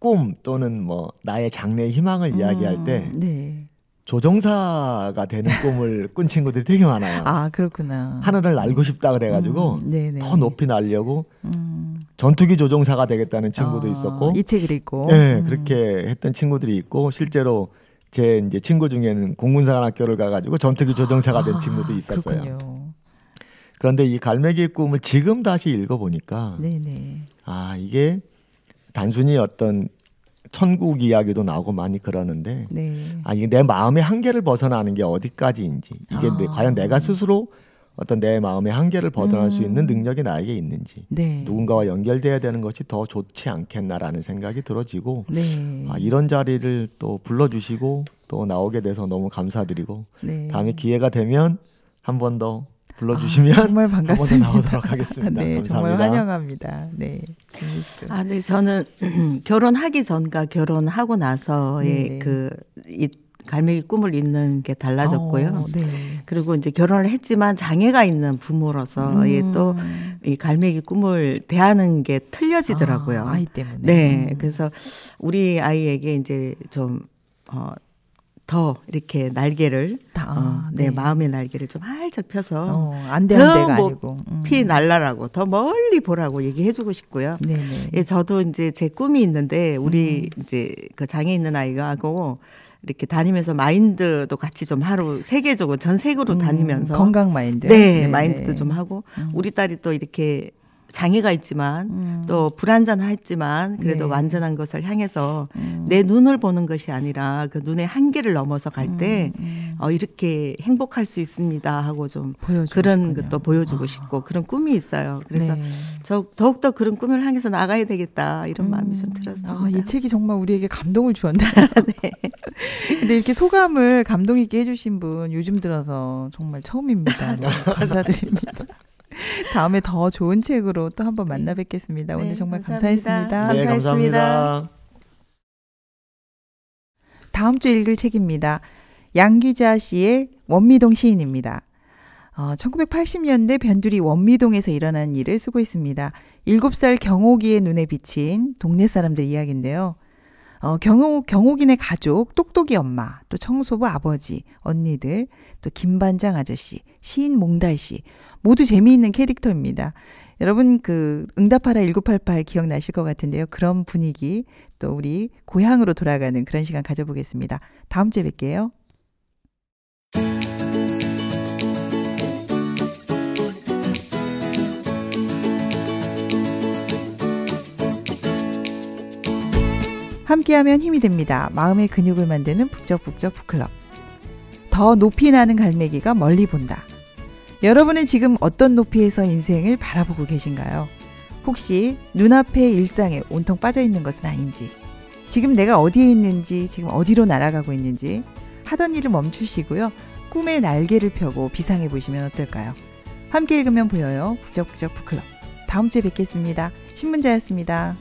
꿈 또는 뭐 나의 장래 희망을 이야기할 아, 때 네. 조종사가 되는 꿈을 꾼 친구들이 되게 많아요. 아 그렇구나. 하늘을 날고 싶다 그래가지고 음, 더 높이 날려고 음. 전투기 조종사가 되겠다는 친구도 어, 있었고 이 책을 읽고 네 그렇게 했던 친구들이 있고 실제로 제 이제 친구 중에는 공군사관학교를 가가지고 전투기 조종사가된 아, 친구도 있었어요. 그렇군요. 그런데 이 갈매기의 꿈을 지금 다시 읽어보니까 네네. 아 이게 단순히 어떤 천국 이야기도 나오고 많이 그러는데 네. 아 이게 내 마음의 한계를 벗어나는 게 어디까지인지 이게 아. 내, 과연 내가 스스로 네. 어떤 내 마음의 한계를 벗어날 음. 수 있는 음. 능력이 나에게 있는지 네. 누군가와 연결돼야 되는 것이 더 좋지 않겠나라는 생각이 들어지고 네. 아, 이런 자리를 또 불러주시고 또 나오게 돼서 너무 감사드리고 네. 다음에 기회가 되면 한 번 더 불러주시면 아, 정말 반갑습니다. 한번 나오도록 하겠습니다. 네, 감사합니다. 정말 환영합니다. 네, 아, 네, 저는 결혼하기 전과 결혼하고 나서의 네, 네. 그 이, 갈매기 꿈을 잇는 게 달라졌고요. 오, 어, 네. 그리고 이제 결혼을 했지만 장애가 있는 부모로서 음. 또이 갈매기 꿈을 대하는 게 틀려지더라고요. 아, 이 때문에. 네. 그래서 우리 아이에게 이제 좀 어, 더 이렇게 날개를 다, 어, 네. 네. 마음의 날개를 좀 활짝 펴서 어, 안 되는 돼가 뭐 아니고 음. 피 날라라고 더 멀리 보라고 얘기해주고 싶고요. 네네. 네. 예, 저도 이제 제 꿈이 있는데 우리 음. 이제 그 장애 있는 아이가 하고 이렇게 다니면서 마인드도 같이 좀 하루 세계적으로 전 세계로 음, 다니면서 건강 마인드 네, 네 마인드도 네. 좀 하고 음. 우리 딸이 또 이렇게 장애가 있지만 음. 또 불완전하지만 그래도 네. 완전한 것을 향해서 음. 내 눈을 보는 것이 아니라 그 눈의 한계를 넘어서 갈때 음, 음. 어, 이렇게 행복할 수 있습니다 하고 좀 보여주고 그런 싶군요. 것도 보여주고 아. 싶고 그런 꿈이 있어요. 그래서 네. 저 더욱더 그런 꿈을 향해서 나가야 되겠다 이런 음. 마음이 좀 들었습니다. 아, 이 책이 정말 우리에게 감동을 주었네 네. 근데 이렇게 소감을 감동 있게 해주신 분 요즘 들어서 정말 처음입니다. 감사드립니다. 다음에 더 좋은 책으로 또 한번 네. 만나 뵙겠습니다. 오늘 네, 정말 감사했습니다감사했니다 네, 감사합니다. 다음 주 읽을 책입니다. 양기자 씨의 원미동 시인입니다. 어, 1980년대 변두리 원미동에서 일어난 일을 쓰고 있습니다. 7살 경호기의 눈에 비친 동네 사람들 이야기인데요. 어, 경호, 경호인의 가족, 똑똑이 엄마, 또 청소부 아버지, 언니들, 또 김반장 아저씨, 시인 몽달 씨, 모두 재미있는 캐릭터입니다. 여러분 그 응답하라 1988 기억나실 것 같은데요. 그런 분위기 또 우리 고향으로 돌아가는 그런 시간 가져보겠습니다. 다음 주에 뵐게요. 함께하면 힘이 됩니다. 마음의 근육을 만드는 북적북적 북클럽. 더 높이 나는 갈매기가 멀리 본다. 여러분은 지금 어떤 높이에서 인생을 바라보고 계신가요? 혹시 눈앞의 일상에 온통 빠져 있는 것은 아닌지, 지금 내가 어디에 있는지, 지금 어디로 날아가고 있는지, 하던 일을 멈추시고요. 꿈의 날개를 펴고 비상해 보시면 어떨까요? 함께 읽으면 보여요. 북적북적 북클럽. 다음 주에 뵙겠습니다. 신문자였습니다.